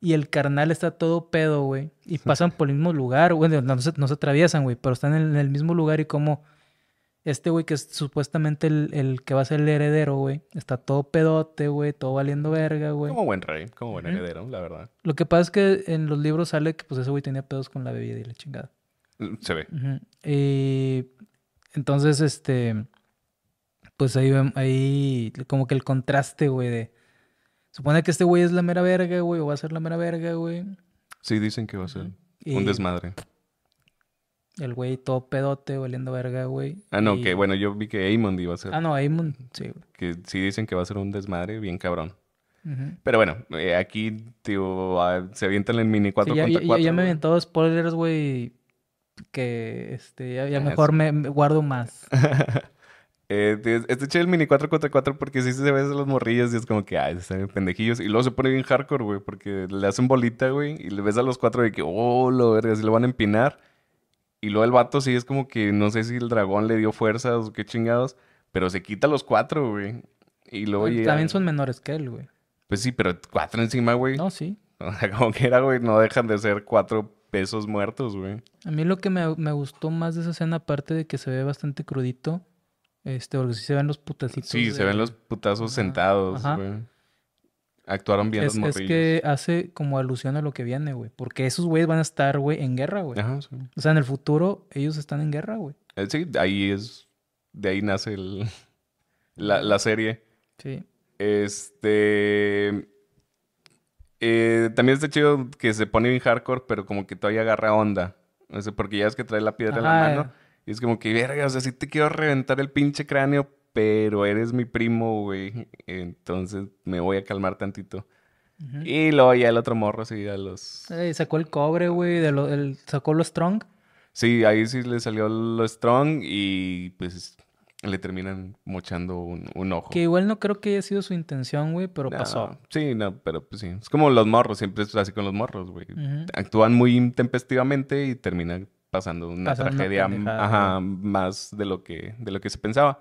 Y el carnal está todo pedo, güey. Y pasan por el mismo lugar, güey. No, se, atraviesan, güey, pero están en, el mismo lugar y como este güey que es supuestamente el, que va a ser el heredero, güey, está todo pedote, güey, todo valiendo verga, güey. Como buen rey, como buen heredero, la verdad. Lo que pasa es que en los libros sale que pues ese güey tenía pedos con la bebida y la chingada. Mm, se ve. Y entonces, este pues ahí, ahí como que el contraste, güey, de... Supone que este güey es la mera verga, güey, o va a ser la mera verga, güey. Sí, dicen que va a ser un desmadre. El güey todo pedote, oliendo verga, güey. Ah, no, que bueno, yo vi que Amon iba a ser. Ah, no, Amon, sí. Que sí dicen que va a ser un desmadre bien cabrón. Pero bueno, eh, aquí, tío, ah, se avientan en mini 4 ya, contra 4. spoilers, güey, que este, ya, mejor me, me, guardo más. Eh, este che el mini 4 porque sí se ve las los morrillos y es como que, ay, están pendejillos. Y luego se pone bien hardcore, güey, porque le hacen bolita, güey, y le ves a los cuatro de que, oh, lo verga, lo van a empinar. Y luego el vato sí es como que, no sé si el dragón le dio fuerzas o qué chingados, pero se quita a los cuatro, güey. Y luego También son menores que él, güey. Pues sí, pero cuatro encima, güey. No, sí. O sea, como que era, güey, no dejan de ser cuatro pesos muertos, güey. A mí lo que me, me gustó más de esa escena, aparte de que se ve bastante crudito, este, porque sí se ven los putacitos. Sí, se ven los putazos sentados, güey. Actuaron bien los morrillos. Es que hace como alusión a lo que viene, güey. Porque esos güeyes van a estar, güey, en guerra, güey. O sea, en el futuro ellos están en guerra, güey. Eh, sí, ahí es... De ahí nace el, la, serie. Sí. Este... Eh, también está chido que se pone bien hardcore, pero como que todavía agarra onda. No porque ya es que trae la piedra en la mano. Eh. Y es como que, verga, o sea, sí te quiero reventar el pinche cráneo, pero eres mi primo, güey. Entonces me voy a calmar tantito. Y luego ya el otro morro sí a los... Eh, sacó el cobre, güey, sacó lo strong. Sí, ahí sí le salió lo strong y pues le terminan mochando un, ojo. Que igual no creo que haya sido su intención, güey, pero pasó. Sí, no, pero pues sí. Es como los morros, siempre es así con los morros, güey. Actúan muy intempestivamente y terminan pasando una tragedia más de lo, que, de lo que se pensaba.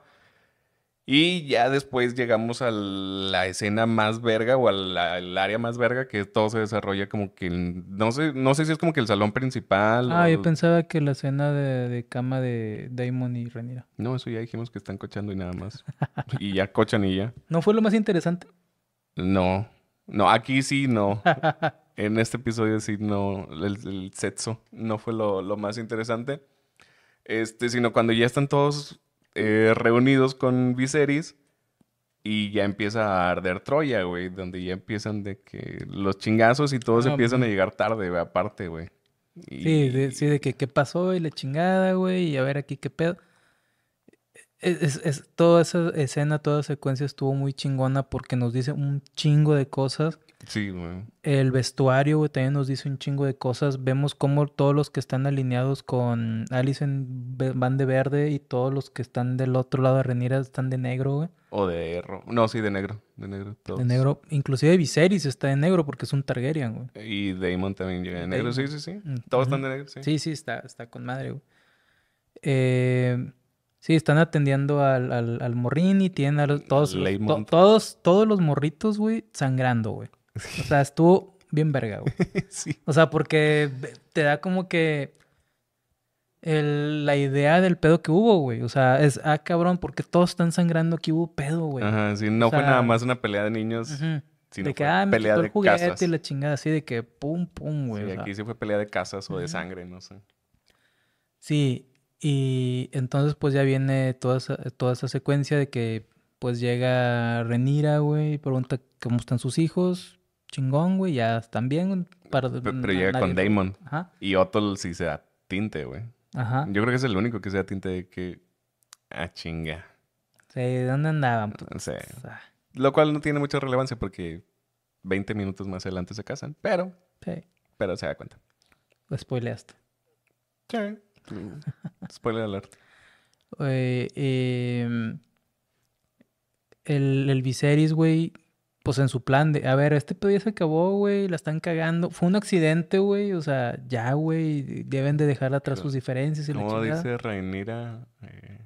Y ya después llegamos a la escena más verga o al área más verga que todo se desarrolla como que no sé, no sé si es como que el salón principal. Ah, yo pensaba que la escena de, de, cama de Damon y Renira. No, eso ya dijimos que están cochando y nada más. y ya cochan y ya. ¿No fue lo más interesante? No. No, aquí sí no. en este episodio sí no, el, el sexo no fue lo, lo, más interesante. Este, sino cuando ya están todos eh, reunidos con Viserys y ya empieza a arder Troya, güey, donde ya empiezan de que los chingazos y todos ah, empiezan a llegar tarde, aparte, güey. Sí, de, sí, de que qué pasó y la chingada, güey, y a ver aquí qué pedo. E, es, es, toda esa escena, toda secuencia estuvo muy chingona porque nos dice un chingo de cosas Sí, güey. El vestuario, güey, también nos dice un chingo de cosas. Vemos cómo todos los que están alineados con Alice van de verde y todos los que están del otro lado de Renira están de negro, güey. O de erro. No, sí, de negro. De negro, todos. De negro. Inclusive Viserys está de negro porque es un Targaryen, güey. Y Daemon también llega de negro, sí, sí, sí. Todos están de negro, sí. Sí, sí, está, está con madre, güey. Eh, sí, están atendiendo al, al, morrín y tienen a todos, todos, todos los morritos, güey, sangrando, güey. O sea, estuvo bien verga, güey. O sea, porque te da como que la idea del pedo que hubo, güey. O sea, es, ah, cabrón, porque todos están sangrando aquí hubo pedo, güey. Ajá, sí, no fue nada más una pelea de niños. sino de que, ah, pelea el juguete y la chingada así de que pum, pum, güey. Sí, aquí sí fue pelea de casas o de sangre, no sé. Sí, y entonces pues ya viene toda toda esa secuencia de que pues llega Renira, güey, y pregunta cómo están sus hijos, chingón, güey, ya están bien. Para, pero, llega con Damon. Ajá. Y Otto sí se da tinte, güey. Ajá. Yo creo que es el único que se da tinte que. Ah, chinga. Sí, ¿de dónde andaban? Sí. Lo cual no tiene mucha relevancia porque 20 minutos más adelante se casan, pero. Sí. Pero se da cuenta. Lo spoileaste. Sí. Spoiler alert. Eh, eh, el, el Viserys, güey, pues en su plan de, a ver, este pedo ya se acabó, güey, la están cagando. Fue un accidente, güey, o sea, ya, güey, deben de dejar atrás sus diferencias y chingada. No, dice Reinira? Eh,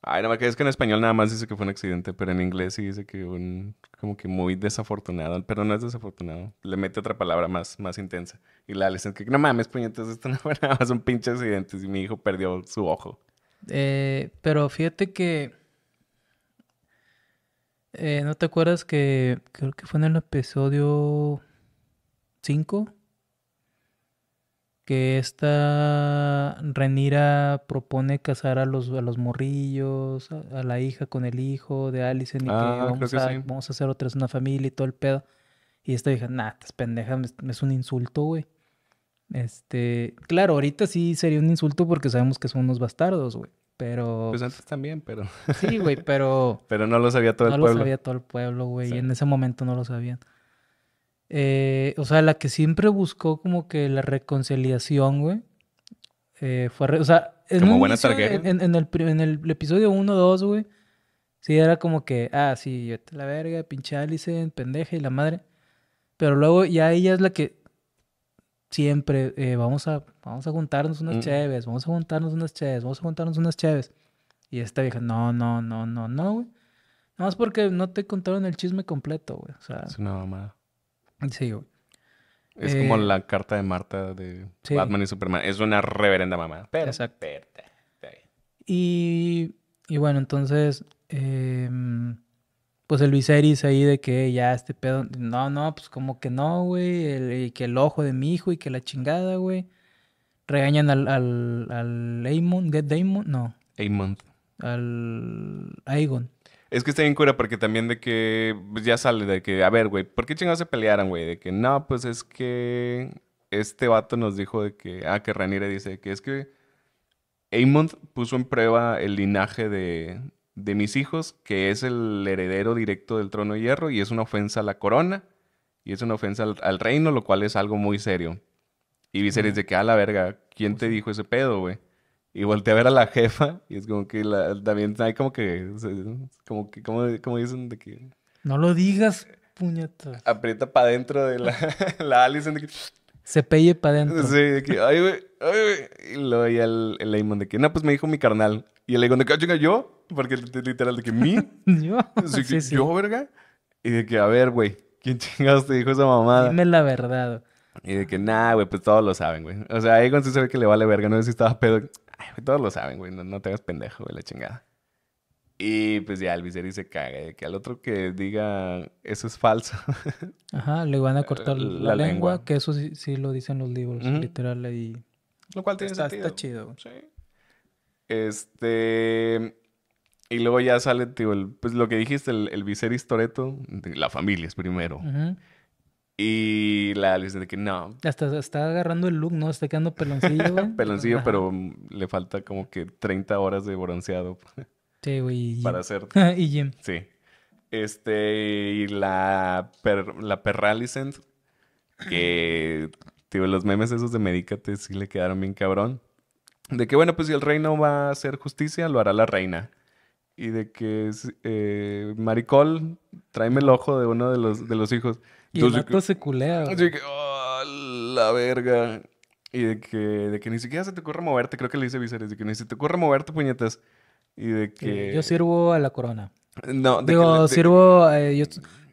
ay, no, me que en español nada más dice que fue un accidente, pero en inglés sí dice que un como que muy desafortunado, pero no es desafortunado, le mete otra palabra más, más intensa. Y la dicen que no mames, puñetas, esto no fue nada más un pinche accidente y mi hijo perdió su ojo. Eh, pero fíjate que eh, ¿No te acuerdas que creo que fue en el episodio 5? Que esta Renira propone casar a los, a los morrillos, a, la hija con el hijo de Alison y que, ah, vamos, a, vamos, hacer otra vez una familia y todo el pedo. Y esta dije, nah, estás pendeja, es un insulto, güey. Este, claro, ahorita sí sería un insulto porque sabemos que son unos bastardos, güey. Pero. Pues antes también, pero. Sí, güey, pero. pero no lo sabía todo el pueblo. No lo sabía todo el pueblo, güey. Y en ese momento no lo sabían. Eh, o sea, la que siempre buscó como que la reconciliación, güey. Eh, fue. O sea, en, como buena en, el, episodio 1-2, güey. Sí, era como que, ah, sí, la verga, pinche Alice, pendeja y la madre. Pero luego ya ella es la que siempre, eh, vamos, a, vamos a juntarnos unas mm. chéves, vamos a juntarnos unas chéves, vamos a juntarnos unas chéves. Y esta vieja, no, no, no, no, no, güey. Nada más porque no te contaron el chisme completo, güey. es una mamada. Sí, güey. Es como eh, la carta de Marta de Batman y Superman. Es una reverenda mamada. Exacto. y, bueno, entonces... Em, pues el Luis ahí de que ya este pedo, no, no, pues como que no, güey, Y que el ojo de mi hijo y que la chingada, güey. Regañan al, al, al Get Damon, no. Aemon Al Aegon. Es que está bien cura porque también de que pues ya sale de que, a ver, güey, ¿por qué chingados se pelearon, güey? De que no, pues es que este vato nos dijo de que, ah, que Ranira dice que es que Aemon puso en prueba el linaje de, de mis hijos, que es el heredero directo del trono de hierro, y es una ofensa a la corona, y es una ofensa al, reino, lo cual es algo muy serio. Y Viserys de que, a la verga, ¿quién pues te dijo ese pedo, güey? Y volteé a ver a la jefa, y es como que también hay como que, como que, como, dicen de que... No lo digas, puñetas. Aprieta para adentro de la, la se pelle pa' dentro. Sí, de que, ay, güey, ay, güey. Y luego ya el, el de que, no, pues me dijo mi carnal. Y el Damon de que, ah, chinga, yo. Porque literal, de que, ¿mí? yo. Así que, Yo, verga. Y de que, a ver, güey, ¿quién chingados te dijo esa mamada? Dime la verdad. Y de que, nah, güey, pues todos lo saben, güey. O sea, ahí cuando se sabe que le vale verga. No sé si estaba pedo. Ay, güey, todos lo saben, güey. No, no te hagas pendejo, güey, la chingada. Y pues ya el Viserys se caga que al otro que diga eso es falso. Ajá, le van a cortar eh, la, lengua, que eso sí, sí, lo dicen los libros, literal. Y... Lo cual tiene está, sentido. chido. Sí. Este. Y luego ya sale, tío, el, pues lo que dijiste, el, el Viserys la familia es primero. Y la Alice de que no. Hasta está agarrando el look, ¿no? Está quedando peloncillo, peloncillo, pero le falta como que 30 horas de bronceado. Este, Para hacer. y Jim. Sí. Este, y la, per, la Perralicent, que, tío, los memes esos de Medícate sí le quedaron bien cabrón. De que, bueno, pues si el reino va a hacer justicia, lo hará la reina. Y de que, eh, Maricol, tráeme el ojo de uno de los, de los hijos. Y el gato se culea. Así que, ah, la verga. Y de que, de que ni siquiera se te ocurre moverte, creo que le dice Viserys, de que ni se te ocurre moverte, puñetas y de que... yo sirvo a la corona. No, de que, sirvo... Eh,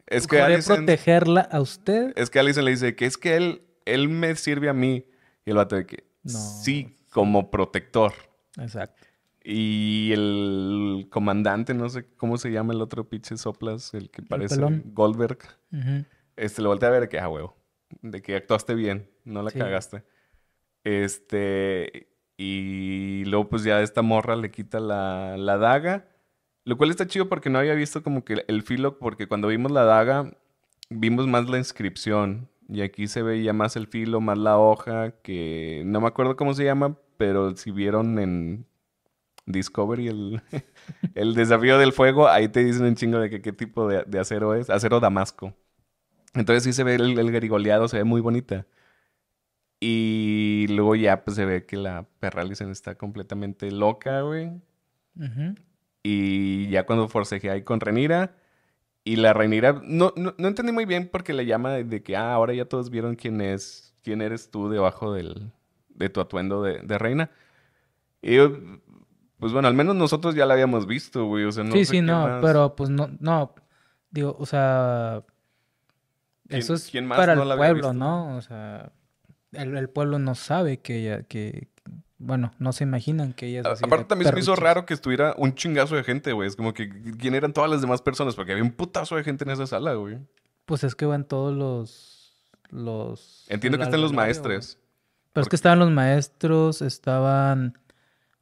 es que protegerla a usted. Es que Alison le dice que es que él, él me sirve a mí. Y el vato de que sí, como protector. Exacto. Y el comandante, no sé cómo se llama el otro pinche soplas, el que parece Goldberg. Este, lo voltea a ver que, ah, huevo, de que actuaste bien, no la cagaste. Este, y luego pues ya esta morra le quita la, daga. Lo cual está chido porque no había visto como que el filo, porque cuando vimos la daga, vimos más la inscripción. Y aquí se veía más el filo, más la hoja, que no me acuerdo cómo se llama, pero si vieron en Discovery el, desafío del fuego, ahí te dicen un chingo de qué tipo de, acero es, acero damasco. Entonces sí se ve el, el, garigoleado, se ve muy bonita. Y y luego ya pues se ve que la perra está completamente loca, güey. Y ya cuando forcejea ahí con Renira. Y la Renira, no, no, entendí muy bien porque le llama de que, ah, ahora ya todos vieron quién es, quién eres tú debajo del, de tu atuendo de, de reina. Y yo, pues bueno, al menos nosotros ya la habíamos visto, güey. O sea, no sí, sí, no, pero pues no, no, digo, o sea, eso es para el pueblo, ¿no? O sea el, pueblo no sabe que ella, que, bueno, no se imaginan que ella es Aparte también se me hizo raro que estuviera un chingazo de gente, güey. Es como que, ¿quién eran todas las demás personas? Porque había un putazo de gente en esa sala, güey. Pues es que van todos los... los Entiendo que están los maestres. Pero pues es que estaban los maestros, estaban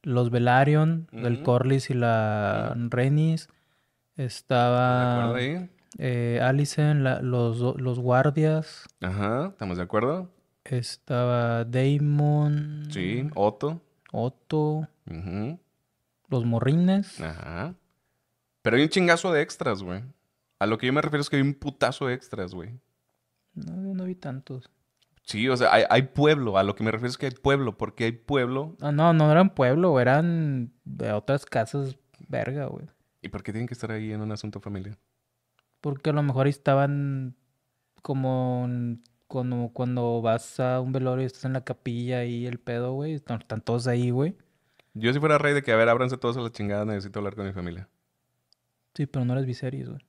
los Velaryon, el Corlys y la Renis. Estaban. acuerdo ahí? Eh, los, los guardias. Ajá, ¿estamos de acuerdo? Estaba Damon. Sí, Otto. Otto. Los Morrines. Ajá. Pero hay un chingazo de extras, güey. A lo que yo me refiero es que hay un putazo de extras, güey. No, no vi tantos. Sí, o sea, hay, pueblo. A lo que me refiero es que hay pueblo, porque hay pueblo. No, ah, no, no eran pueblo, eran de otras casas, verga, güey. ¿Y por qué tienen que estar ahí en un asunto familiar? Porque a lo mejor estaban como cuando, cuando vas a un velorio y estás en la capilla y el pedo, güey, están, todos ahí, güey. Yo si fuera rey de que, a ver, ábranse todos a la chingada, necesito hablar con mi familia. Sí, pero no eres Viserys, güey.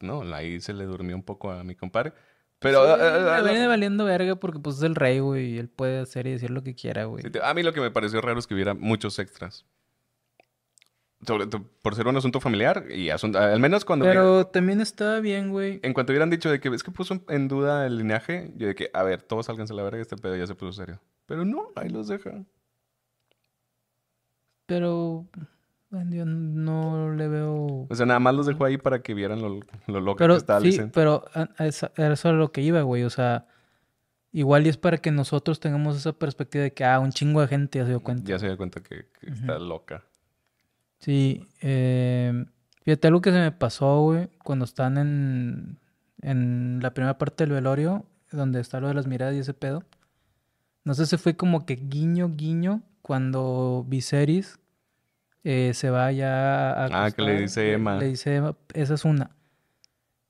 No, ahí se le durmió un poco a mi compadre. Pero... Ah, ah, ah, viene valiendo verga porque pues es el rey, güey, y él puede hacer y decir lo que quiera, güey. a mí lo que me pareció raro es que hubiera muchos extras por ser un asunto familiar y asunto, al menos cuando... Pero también está bien, güey. En cuanto hubieran dicho de que es que puso en duda el linaje, yo de que, a ver, todos sálganse a la verga, este pedo ya se puso serio. Pero no, ahí los deja Pero yo no le veo... O sea, nada más los dejó ahí para que vieran lo, lo loco que está Sí, pero eso era lo que iba, güey. O sea, igual y es para que nosotros tengamos esa perspectiva de que, ah, un chingo de gente ya se dio cuenta. Ya se dio cuenta que, está loca. Sí, eh, fíjate algo que se me pasó, güey, cuando están en, la primera parte del velorio, donde está lo de las miradas y ese pedo. No sé si fue como que guiño, guiño, cuando Viserys eh, se va ya a... ah, que le dice Emma. Le dice Emma, esa es una.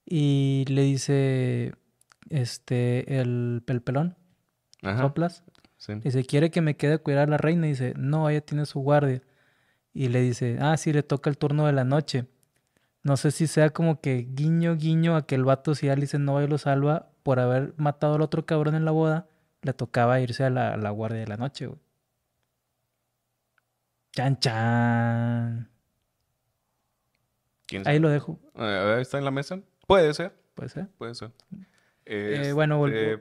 Y le dice, este, el, pelpelón, pelón, soplas. Sí. Y se quiere que me quede a cuidar a la reina. Y dice, no, ella tiene su guardia y le dice, ah, sí, le toca el turno de la noche. No sé si sea como que guiño, guiño a que el vato si Alice no lo salva por haber matado al otro cabrón en la boda, le tocaba irse a la, guardia de la noche, güey. Chan, chan. Ahí lo dejo. ¿Está en la mesa? Puede ser. Puede ser. Puede ser. Eh, este, bueno, eh,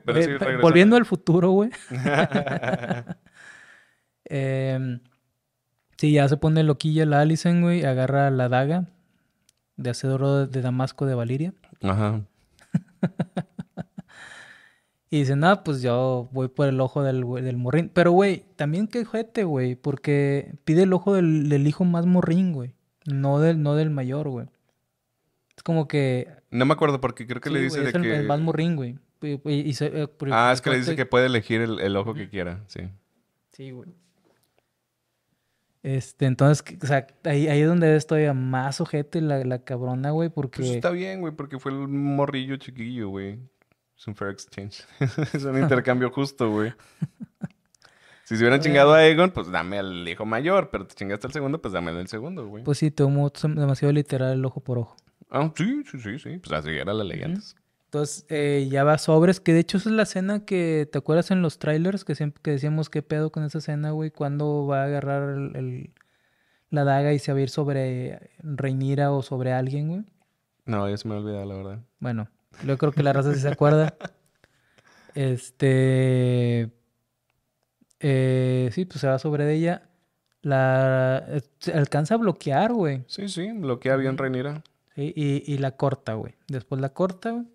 volviendo al futuro, güey. Em, Sí, ya se pone loquilla la alicen, güey, agarra la daga de acero de Damasco de Valiria. Ajá. y dice, nada, pues yo voy por el ojo del, del morrín. Pero, güey, también qué jete, güey, porque pide el ojo del, hijo más morrín, güey. No del, no del mayor, güey. Es como que... No me acuerdo porque creo que le dice el, que... más morrín, güey. Eh, ah, es que le dice que puede elegir el, el ojo que quiera, sí. Sí, güey. Este, entonces, o sea, ahí, ahí es donde estoy más ojete la, la cabrona, güey, porque... Pues está bien, güey, porque fue el morrillo chiquillo, güey. Es un fair exchange. es un intercambio justo, güey. Si se hubieran chingado a eh. Egon, pues dame al hijo mayor, pero te chingaste al segundo, pues dame al segundo, güey. Pues sí, tomó demasiado literal el ojo por ojo. Ah, sí, sí, sí, sí. Pues así era la ley antes. Entonces eh, ya va sobres, que de hecho esa es la escena que, ¿te acuerdas en los trailers que siempre que decíamos qué pedo con esa escena, güey? cuando va a agarrar la daga y se va a ir sobre Reinira o sobre alguien, güey? No, ya se me olvidado, la verdad. Bueno, yo creo que la raza sí se acuerda. Este... Eh, sí, pues se va sobre ella. La... alcanza a bloquear, güey. Sí, sí, bloquea bien Reinira. Sí, y, y la corta, güey. Después la corta, güey.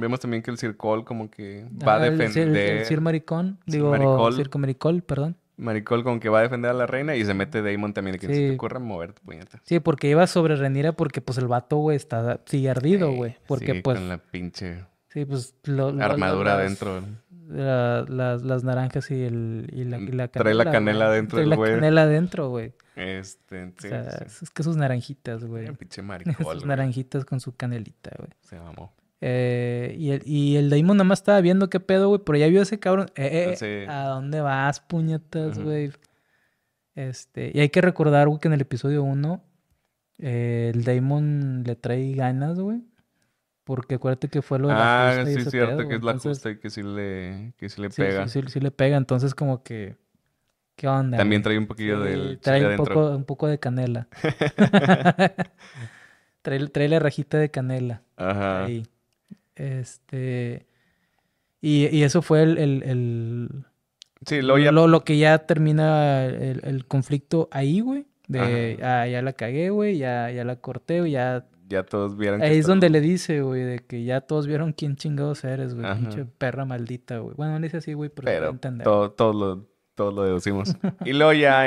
Vemos también que el Circol como que va a ah, defender... El, el, Maricón, digo, Circo Maricol, perdón. Maricol como que va a defender a la reina y se mete Damon también. Que se te ocurra moverte, puñeta. Sí, porque iba sobre Renira porque pues el vato, güey, está... sigardido, ardido, güey. Porque sí, pues... la pinche... Sí, pues... Lo, armadura adentro. las, las naranjas y, el, y, la, la canela. Trae la canela güey. adentro, Trae güey. la canela adentro, güey. Este, sí, Es que sus naranjitas, güey. pinche maricol, Sus naranjitas con su canelita, güey. Se mamó. Eh, y, el, y el Daimon nada más estaba viendo qué pedo, güey, pero ya vio a ese cabrón. Eh, eh, ah, eh ¿A dónde vas, puñetas, güey? Este, y hay que recordar, güey, que en el episodio 1 eh, el Daimon le trae ganas, güey. Porque acuérdate que fue lo de la ah, sí, es cierto, que es la justa y que sí le, pega. Sí, sí, sí, le pega. Entonces, como que. ¿Qué onda? También trae un poquillo del. Trae un poco, un poco de canela. trae, trae la rajita de canela. Ajá. Este. Y, eso fue el. el, sí, lo, ya... lo, que ya termina el, conflicto ahí, güey. De, ah, ya la cagué, güey, ya, ya la corté, güey, ya... Ya todos vieron. Ahí es donde le dice, güey, de que ya todos vieron quién chingados eres, güey. Pinche perra maldita, güey. Bueno, no dice así, güey, pero, Todo, todo, lo, todo deducimos. y luego ya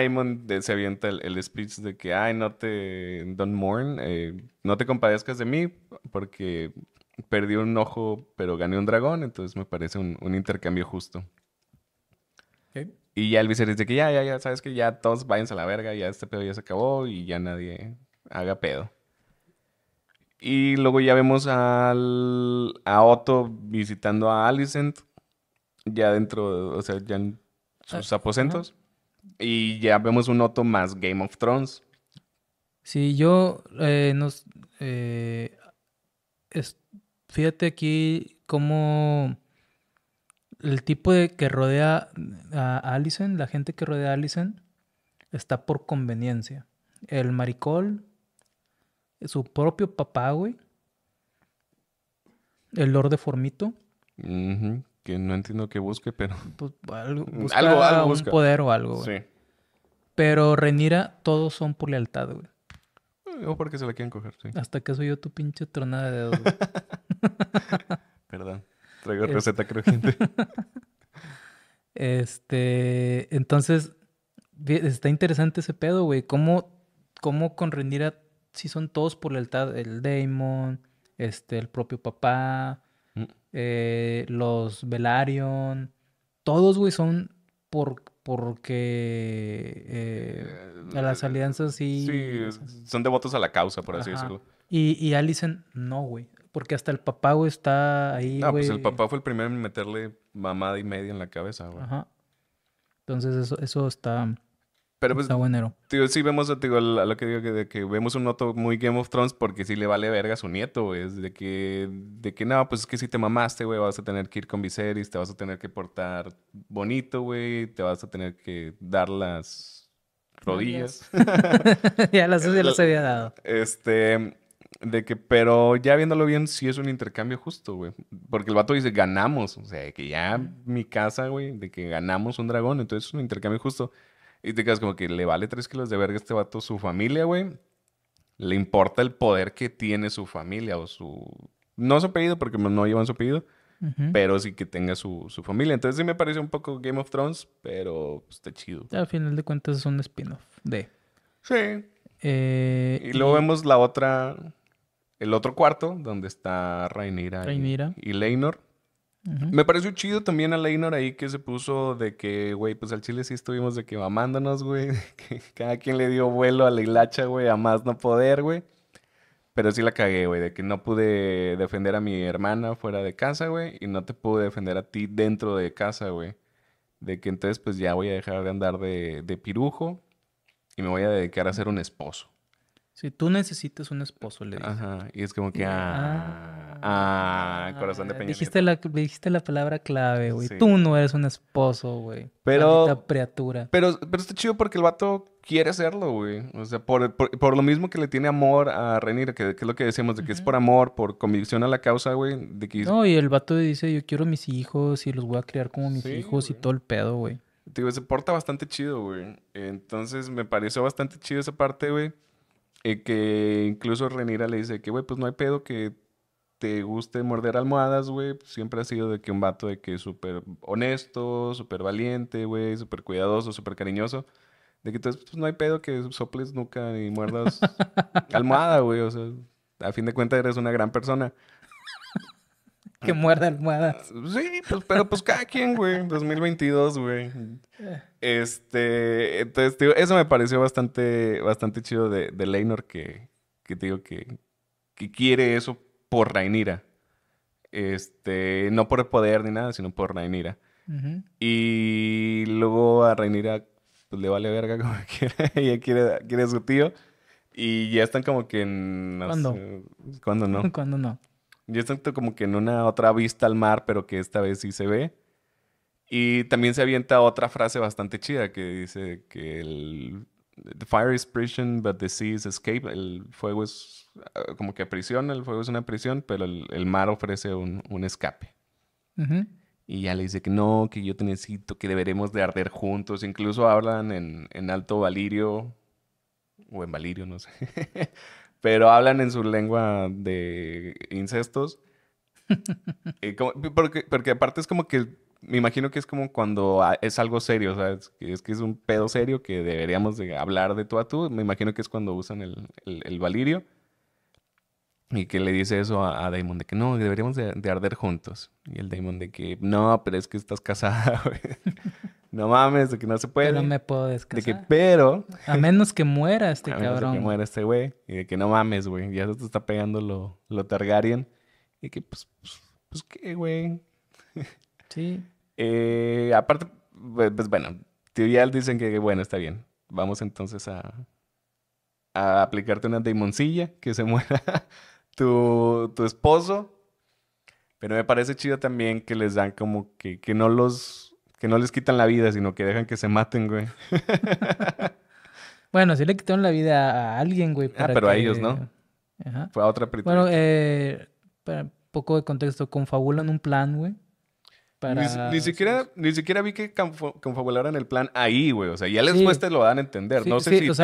se avienta el, speech de que, ay, no te... Don't mourn. Eh, no te compadezcas de mí porque perdí un ojo, pero gané un dragón, entonces me parece un, intercambio justo. Y ya el Viserys dice que ya, ya, ya, sabes que ya todos váyanse a la verga, ya este pedo ya se acabó y ya nadie haga pedo. Y luego ya vemos al, a Otto visitando a Alicent, ya dentro, o sea, ya en sus ah, aposentos. Y ya vemos un Otto más Game of Thrones. Sí, yo eh, nos, eh, fíjate aquí cómo el tipo de que rodea a Allison, la gente que rodea a Allison, está por conveniencia. El maricol, su propio papá, güey. El Lord de Formito. Que no entiendo qué busque, pero. Pues, algo, busca un poder o algo, güey. Sí. Pero Renira, todos son por lealtad, güey o porque se la quieren coger, sí. Hasta que soy yo tu pinche tronada de dedos. Perdón. Traigo este... receta crujiente. este, entonces, está interesante ese pedo, güey. ¿Cómo, cómo con rendir a, si son todos por lealtad, el Damon este, el propio papá, mm. eh, los Velaryon, todos, güey, son por, porque eh, a las eh, alianzas sí... Sí, son devotos a la causa, por así decirlo. Y, y Allison, no, güey. Porque hasta el papá, güey, está ahí, Ah, güey. pues el papá fue el primero en meterle mamada y media en la cabeza, güey. Ajá. Entonces eso, eso está... Pero pues, Está Tío, sí vemos, tío, a lo que digo, que, de que vemos un noto muy Game of Thrones porque sí le vale verga a su nieto, güey. De que, de que, no, pues es que si te mamaste, güey, vas a tener que ir con Viserys, te vas a tener que portar bonito, güey, te vas a tener que dar las rodillas. ya las, ya las había dado. Este, de que, pero ya viéndolo bien, sí es un intercambio justo, güey. Porque el vato dice, ganamos. O sea, que ya mi casa, güey, de que ganamos un dragón. Entonces es un intercambio justo. Y te quedas como que le vale tres kilos de verga a este vato su familia, güey. Le importa el poder que tiene su familia o su... No su apellido, porque pues no llevan su apellido. Pero sí que tenga su, familia. Entonces sí me parece un poco Game of Thrones, pero pues, está chido. Al final de cuentas es un spin-off de... Sí. Eh, y luego vemos la otra... El otro cuarto, donde está Rainira, Y, y me pareció chido también a Leinor ahí que se puso de que, güey, pues al chile sí estuvimos de que mamándonos, güey. cada quien le dio vuelo a la hilacha, güey, a más no poder, güey. Pero sí la cagué, güey, de que no pude defender a mi hermana fuera de casa, güey, y no te pude defender a ti dentro de casa, güey. De que entonces, pues ya voy a dejar de andar de pirujo y me voy a dedicar a ser un esposo. Si tú necesitas un esposo, le dices Ajá, y es como que, ah, ah, corazón de ah, Peña dijiste la, dijiste la palabra clave, güey. Tú no eres un esposo, güey. Pero... Criatura. Pero, pero está chido porque el vato quiere hacerlo, güey. O sea, por, lo mismo que le tiene amor a Renir, que, es lo que decíamos, de que es por amor, por convicción a la causa, güey. No, y el vato dice, yo quiero mis hijos y los voy a criar como mis hijos y todo el pedo, güey. Digo, se porta bastante chido, güey. Entonces, me pareció bastante chido esa parte, güey. Eh, que incluso Renira le dice que, güey, pues no hay pedo que te guste morder almohadas, güey. Pues, siempre ha sido de que un vato de que es súper honesto, súper valiente, güey, súper cuidadoso, súper cariñoso. De que entonces, pues no hay pedo que soples nunca ni muerdas almohada, güey. O sea, a fin de cuentas eres una gran persona que muerde almohadas. Ah, sí, pues, pero pues cada quien, güey. 2022, güey. Este, entonces, eso me pareció bastante, bastante chido de, de Leinor que, que te digo que, que quiere eso por Rainira. Este, no por el poder ni nada, sino por Rainira. Y luego a Rainira pues, le vale verga como quiere. Ella quiere, su tío. Y ya están como que en... ¿Cuándo? ¿Cuándo no? ¿Cuándo no? Yo siento como que en una otra vista al mar, pero que esta vez sí se ve. Y también se avienta otra frase bastante chida que dice que el fire is prison, but the sea escape. El fuego es ah, como que prisión, el fuego es una prisión, pero el, mar ofrece un, un escape. Y ya le dice que no, que yo necesito, que deberemos de arder juntos. Incluso hablan en, en Alto Valirio, o en Valirio, no sé. pero hablan en su lengua de incestos. porque, porque, aparte es como que, me imagino que es como cuando ah, es algo serio, ¿sabes? Es que es un pedo serio que deberíamos de hablar de tú a tú. Me imagino que es cuando usan el, el, valirio. Y que le dice eso a, a Damon de que no, deberíamos de, arder juntos. Y el Damon de que no, pero es que estás casada, güey no mames, de que no se puede. no me puedo descansar. De que, pero. A menos que muera este a menos que muera este güey. Y de que no mames, güey. Ya se te está pegando lo, lo Targaryen. Y que, pues, pues, pues qué, güey. Sí. Eh, aparte, pues, pues bueno, Tibial dicen que, bueno, está bien. Vamos entonces a, a aplicarte una daimoncilla. que se muera tu, esposo. Pero me parece chido también que les dan como que no los que no les quitan la vida, sino que dejan que se maten, güey. bueno, sí le quitaron la vida a alguien, güey. ah, pero a ellos, ¿no? Ajá. Fue a otra película. Bueno, eh, poco de contexto, confabulan un plan, güey. Ni, siquiera, ni siquiera vi que confabularan el plan ahí, güey. O sea, ya les sí. lo van a entender. no sé sí,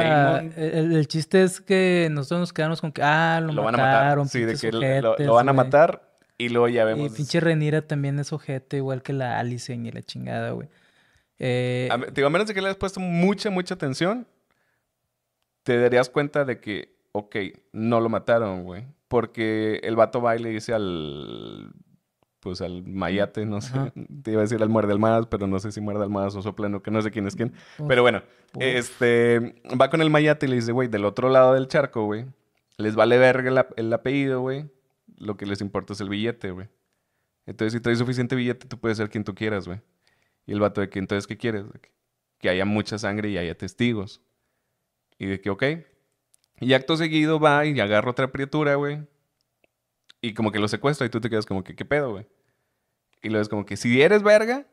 el, chiste es que nosotros nos quedamos con que, ah, lo, mataron, van a matar. Sí, de que lo, van a matar y luego ya vemos. Y pinche Renira también es ojete, igual que la Alice y la chingada, güey. Eh, digo, a menos de que le hayas puesto mucha, mucha atención, te darías cuenta de que, ok, no lo mataron, güey. Porque el vato va y le dice al. Pues al mayate, no sé. Te iba a decir al muerde almadas, pero no sé si muerde almadas o soplano, que no sé quién es quién. pero bueno, este. Va con el mayate y le dice, güey, del otro lado del charco, güey. Les vale verga el apellido, güey lo que les importa es el billete, güey. Entonces, si traes suficiente billete, tú puedes ser quien tú quieras, güey. Y el vato de que, entonces, ¿qué quieres? Que haya mucha sangre y haya testigos. Y de que, ok. Y acto seguido va y agarra otra criatura, güey. Y como que lo secuestra y tú te quedas como que, ¿qué pedo, güey? Y lo ves como que, si eres verga,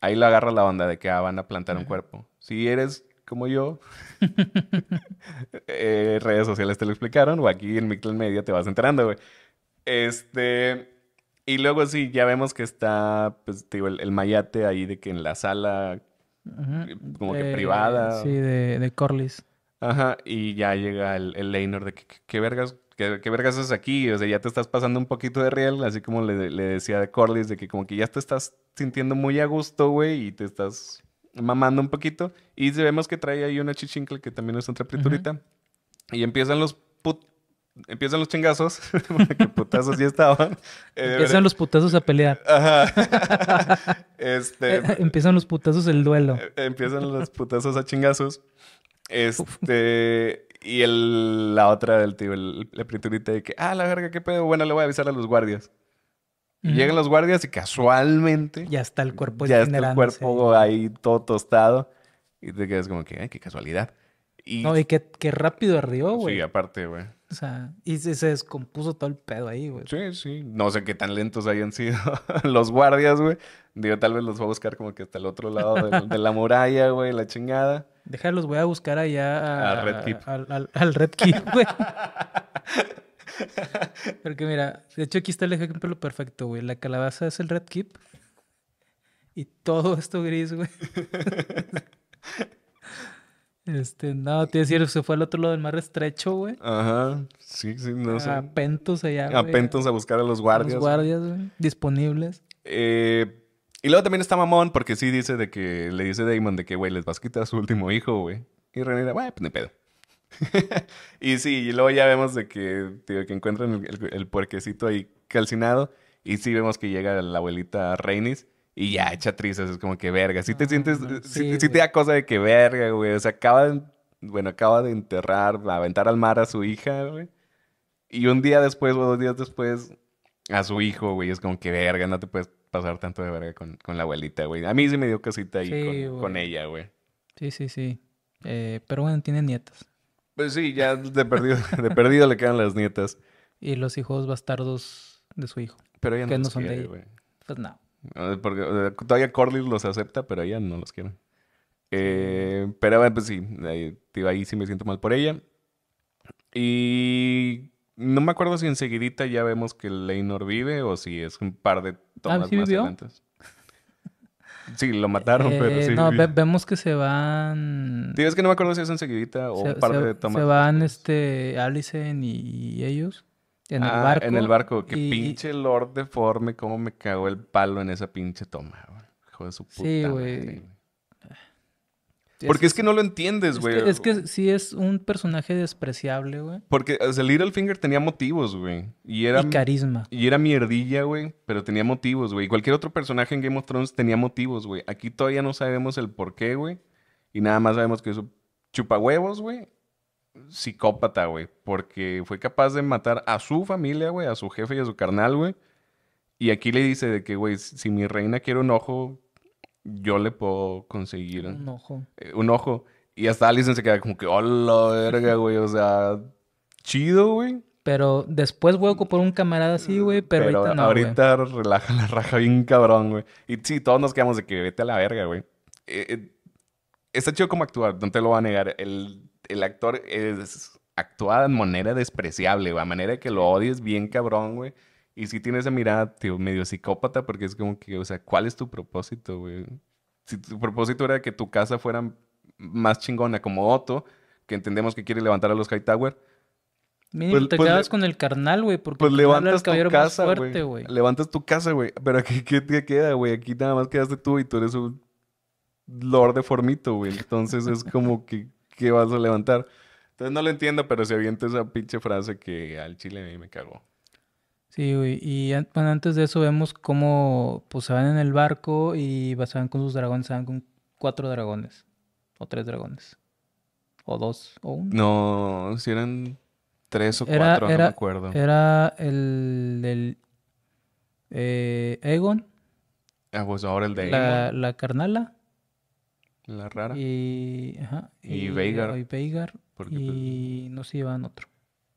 ahí lo agarra la onda de que ah, van a plantar un cuerpo. Si eres como yo, eh, redes sociales te lo explicaron, o aquí en clan Media te vas enterando, güey. Este. Y luego sí, ya vemos que está, pues, digo, el, mayate ahí de que en la sala, como que privada. Sí, de, de Corliss. Ajá, y ya llega el, el de que, vergas, ¿Qué, vergas es aquí? O sea, ya te estás pasando un poquito de riel, así como le, decía de Corlys, de que como que ya te estás sintiendo muy a gusto, güey, y te estás mamando un poquito. Y vemos que trae ahí una chichincle que también es otra priturita. Y empiezan los empiezan los chingazos, que putazos ya estaban. Eh, empiezan los putazos a pelear. Este, eh, eh, empiezan los putazos el duelo. empiezan los putazos a chingazos. Este. y el, la otra del tío, la priturita de que, ah, la verga, qué pedo. Bueno, le voy a avisar a los guardias. Llegan los guardias y casualmente. Ya está el cuerpo Ya está el cuerpo ahí todo tostado. Y te quedas como que, ay, qué casualidad. Y, no, y qué, qué rápido arriba, güey. Sí, aparte, güey. O sea, y se, descompuso todo el pedo ahí, güey. Sí, sí. No sé qué tan lentos hayan sido los guardias, güey. Digo, tal vez los voy a buscar como que hasta el otro lado de, la muralla, güey, la chingada. Déjalos, voy a buscar allá al Red Keep. al Red Keep, güey. Porque mira, de hecho aquí está el ejemplo perfecto, güey. La calabaza es el Red Keep. Y todo esto gris, güey. Este, no, te se fue al otro lado del mar estrecho, güey. Ajá, sí, sí, no sé. A Pentos allá, A Pentos a buscar a los guardias. los guardias, güey, disponibles. Eh, y luego también está mamón porque sí dice de que, le dice Damon de que, güey, les vas a quitar a su último hijo, güey. Y René güey, pues pedo. y sí, y luego ya vemos de que, tío, que encuentran el, el puerquecito ahí calcinado. Y sí vemos que llega la abuelita Rainis. Y ya, echa trizas, es como que verga. Si te sientes, si, te da cosa de que verga, güey. O sea, acaba, bueno, acaba de enterrar, aventar al mar a su hija, güey. Y un día después o dos días después, a su hijo, güey. Es como que verga, no te puedes pasar tanto de verga con, la abuelita, güey. A mí sí me dio casita ahí con, ella, güey. Sí, sí, sí. Eh, pero bueno, tiene nietas. Pues sí, ya de perdido, de perdido le quedan las nietas. Y los hijos bastardos de su hijo. Pero ella no, que no son de Pues no. Ah, porque todavía Corlys los acepta, pero ella no los quiere. Eh, pero bueno, pues sí, ahí, ahí sí me siento mal por ella. Y no me acuerdo si enseguidita ya vemos que Leinor vive o si es un par de tomas ah, más adelante. Sí, lo mataron, eh, pero sí. No, vemos que se van. Digo, es que no me acuerdo si es enseguidita o un par de tomas. Se van este Allison y ellos. En el ah, barco. En el barco. Que pinche Lord deforme, cómo me cagó el palo en esa pinche toma, güey. Hijo su puta. Sí, güey. Porque es, que no lo entiendes, güey. Es, que, sí es un personaje despreciable, güey. Porque salir Littlefinger tenía motivos, güey. Y era... Y carisma. Y era mierdilla, güey. Pero tenía motivos, güey. Cualquier otro personaje en Game of Thrones tenía motivos, güey. Aquí todavía no sabemos el por qué, güey. Y nada más sabemos que eso chupa huevos, güey psicópata, güey, porque fue capaz de matar a su familia, güey, a su jefe y a su carnal, güey. Y aquí le dice de que, güey, si mi reina quiere un ojo, yo le puedo conseguir. Un ojo. Eh, un ojo. Y hasta Alice se queda como que, hola, oh, verga, güey, o sea, chido, güey. Pero después voy a un camarada así, güey, pero, ahorita no. Ahorita relaja la raja bien cabrón, güey. Y sí, todos nos quedamos de que vete a la verga, güey. Eh, eh, está chido cómo actuar, no te lo va a negar. El el actor es, actúa de manera despreciable, güey, a manera que lo odies bien cabrón, güey. Y sí tiene esa mirada, medio psicópata, porque es como que, o sea, ¿cuál es tu propósito, güey? Si tu propósito era que tu casa fuera más chingona como Otto, que entendemos que quiere levantar a los Hightower. Tower. Pues, te pues quedabas con el carnal, güey, porque pues levantas tu casa, güey. Levantas tu casa, güey. Pero aquí, ¿qué te queda, güey? Aquí nada más quedaste tú y tú eres un lord de formito, güey. Entonces es como que que vas a levantar. Entonces no lo entiendo, pero se avienta esa pinche frase que al chile a me cagó. Sí, güey. Y bueno, antes de eso vemos cómo pues, se van en el barco y se van con sus dragones, se van con cuatro dragones. O tres dragones. O dos, o uno. No, si eran tres o cuatro, no me acuerdo. Era el del eh, Egon. Ah, pues ahora el de Egon. La carnala. La rara. Y, ajá, y, Veigar. Y Veigar. Pues, no se llevan otro.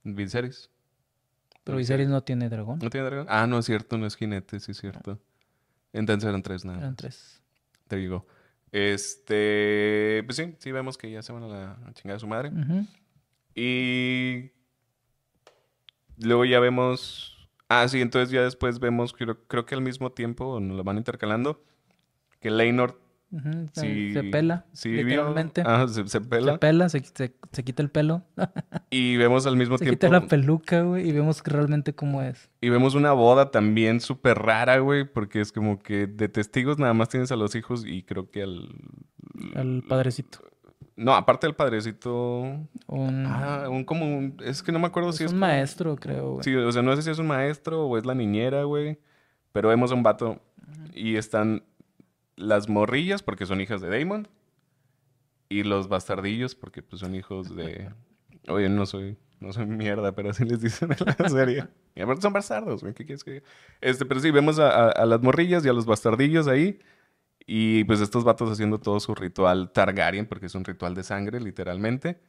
Viserys. Pero Viserys no tiene dragón. ¿No tiene dragón? Ah, no, es cierto, no es jinete, sí es cierto. Entonces eran tres nada. Eran tres. Te digo. Este, pues sí, sí vemos que ya se van a la chingada de su madre. Y luego ya vemos, ah, sí, entonces ya después vemos, creo, creo que al mismo tiempo, nos lo van intercalando, que Leinor se pela, sí, literalmente. se, pela. Se pela, se, quita el pelo. y vemos al mismo tiempo... Se quita la peluca, güey, y vemos realmente cómo es. Y vemos una boda también súper rara, güey, porque es como que de testigos nada más tienes a los hijos y creo que al... Al padrecito. No, aparte del padrecito. Un. Ah, un como Es que no me acuerdo si es. Un maestro, creo, güey. Sí, o sea, no sé si es un maestro o es la niñera, güey. Pero vemos a un vato. Y están las morrillas porque son hijas de Damon y los bastardillos porque pues, son hijos de... Oye, no soy, no soy mierda, pero así les dicen en la serie. Y son bastardos, ¿qué quieres que Este, pero sí, vemos a, las morrillas y a los bastardillos ahí. Y pues estos vatos haciendo todo su ritual Targaryen, porque es un ritual de sangre, literalmente.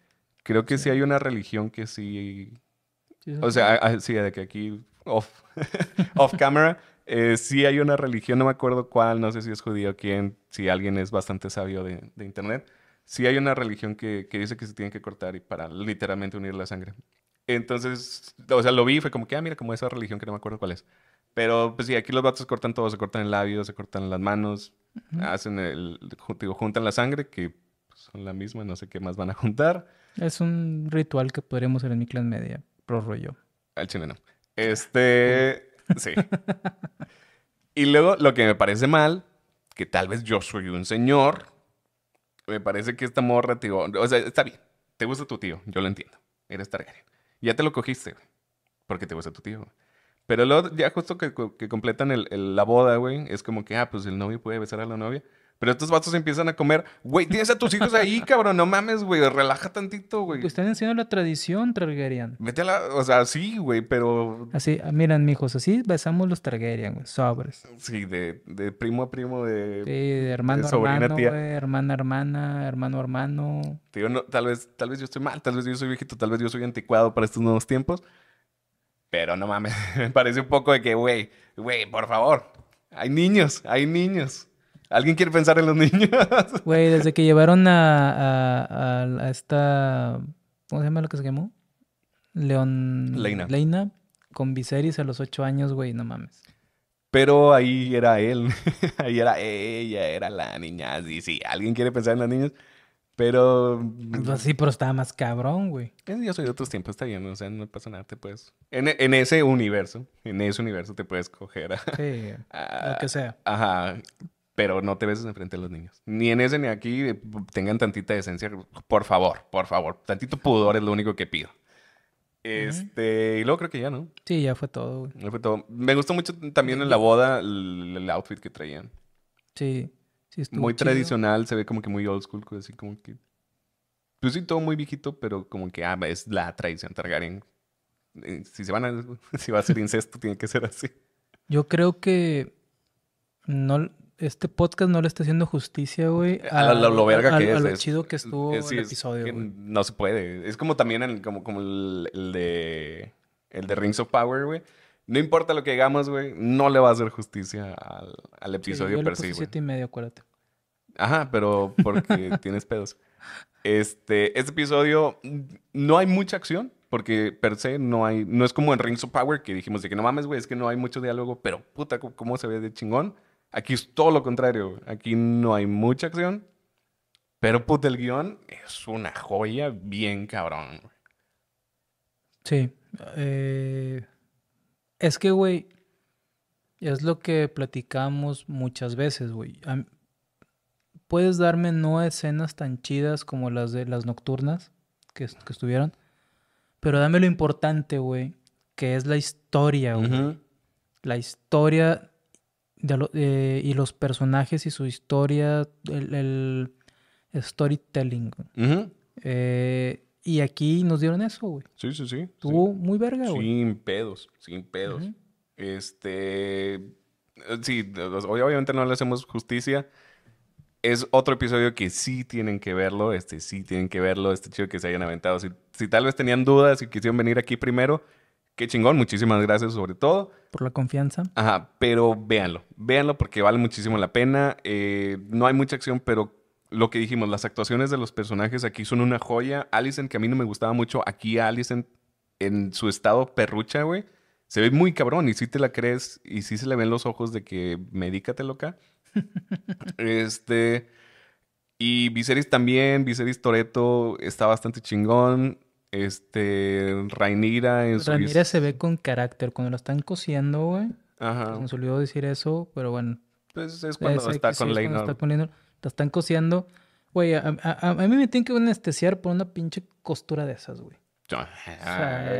Creo que sí, hay una religión que sí... o sea, ah, ah, sí, de que aquí, off, off camera, eh, sí hay una religión, no me acuerdo cuál, no sé si es judío o quién, si alguien es bastante sabio de, internet. si hay una religión que, que, dice que se tienen que cortar y para literalmente unir la sangre. Entonces, o sea, lo vi y fue como que, ah, mira, como esa religión que no me acuerdo cuál es. Pero pues sí, aquí los vatos cortan todo, se cortan el labio, se cortan las manos, hacen el, digo, juntan la sangre, que pues, son la misma, no sé qué más van a juntar. Es un ritual que podríamos hacer en mi clan media, rollo. Al chileno. Este, Sí. y luego lo que me parece mal, que tal vez yo soy un señor, me parece que esta morra, o sea, está bien, te gusta tu tío, yo lo entiendo, eres Targaryen. Ya te lo cogiste, porque te gusta tu tío. Pero luego, ya justo que, completan la boda, güey, es como que, ah, pues el novio puede besar a la novia. Pero estos vasos empiezan a comer. Güey, tienes a tus hijos ahí, cabrón. No mames, güey. Relaja tantito, güey. Pues están enseñando la tradición Targaryen. Vete la. O sea, sí, güey, pero. Así, miran, mijos, así besamos los Targaryen, güey. Sobres. Sí, de, primo a primo, de. Sí, de hermano a hermano, hermana, hermana, hermano, hermano. tal vez, tal vez yo estoy mal, tal vez yo soy viejito, tal vez yo soy anticuado para estos nuevos tiempos. Pero no mames, me parece un poco de que, güey, güey, por favor, hay niños, hay niños. ¿Alguien quiere pensar en los niños? Güey, desde que llevaron a, a, esta. ¿Cómo se llama lo que se llamó? León. Leina. Leina con Viserys a los ocho años, güey, no mames. Pero ahí era él. ahí era ella, era la niña. Sí, sí, alguien quiere pensar en los niños? Pero. Pues sí, pero estaba más cabrón, güey. Yo soy de otros tiempos, está bien, o sea, no pasa nada, te puedes. En, en ese universo, en ese universo te puedes coger a. Sí, lo que sea. Ajá pero no te beses enfrente de los niños. Ni en ese ni aquí tengan tantita decencia. Por favor, por favor. Tantito pudor es lo único que pido. Este, y luego creo que ya, ¿no? Sí, ya fue todo, fue todo. Me gustó mucho también en la boda el, outfit que traían. Sí, sí, Muy tradicional, se ve como que muy old school, pues, así como que. Pues sí, todo muy viejito, pero como que, ah, es la tradición Targaryen. Si se van a, si va a ser incesto, tiene que ser así. Yo creo que no, este podcast no le está haciendo justicia, güey. A, lo verga que es. A lo chido que estuvo el episodio, güey. No se puede. Es como también el, como, como de, el de Rings of Power, güey. No importa lo que hagamos, güey, no le va a hacer justicia al, episodio sí, yo per siete y medio, acuérdate. Ajá, pero porque tienes pedos. Este, este episodio no hay mucha acción, porque per se no hay, no es como en Rings of Power que dijimos de que no mames, güey, es que no hay mucho diálogo, pero puta, cómo se ve de chingón. Aquí es todo lo contrario. Aquí no hay mucha acción. Pero puta, el guión es una joya bien cabrón. Sí. Eh, es que, güey, es lo que platicamos muchas veces, güey. Puedes darme no escenas tan chidas como las de las nocturnas que, estuvieron, pero dame lo importante, güey, que es la historia, güey. La historia y los personajes y su historia, el, storytelling. Eh, y aquí nos dieron eso, güey. Sí, sí, sí. Tuvo muy verga, güey. Sin pedos, sin pedos. Este. Eh, sí, obviamente no le hacemos justicia. Es otro episodio que sí tienen que verlo. Este sí tienen que verlo. Este chido que se hayan aventado. Si, si tal vez tenían dudas y quisieron venir aquí primero, Qué chingón, muchísimas gracias sobre todo. Por la confianza. Ajá, pero véanlo, véanlo porque vale muchísimo la pena. Eh, no hay mucha acción, pero lo que dijimos, las actuaciones de los personajes aquí son una joya. Allison, que a mí no me gustaba mucho, aquí a en su estado perrucha, güey, se ve muy cabrón y si te la crees y si se le ven los ojos de que medícate loca. este... Y Viserys también, Viserys Toreto está bastante chingón. Este, Rainira en su... Rainira se ve con carácter cuando la están cosiendo, güey. Ajá. se me olvidó decir eso, pero bueno. Pues es cuando, está, con es cuando está con Leinor. Te están cosiendo. Güey, a, mí me tienen que anestesiar por una pinche costura de esas, güey. Ah,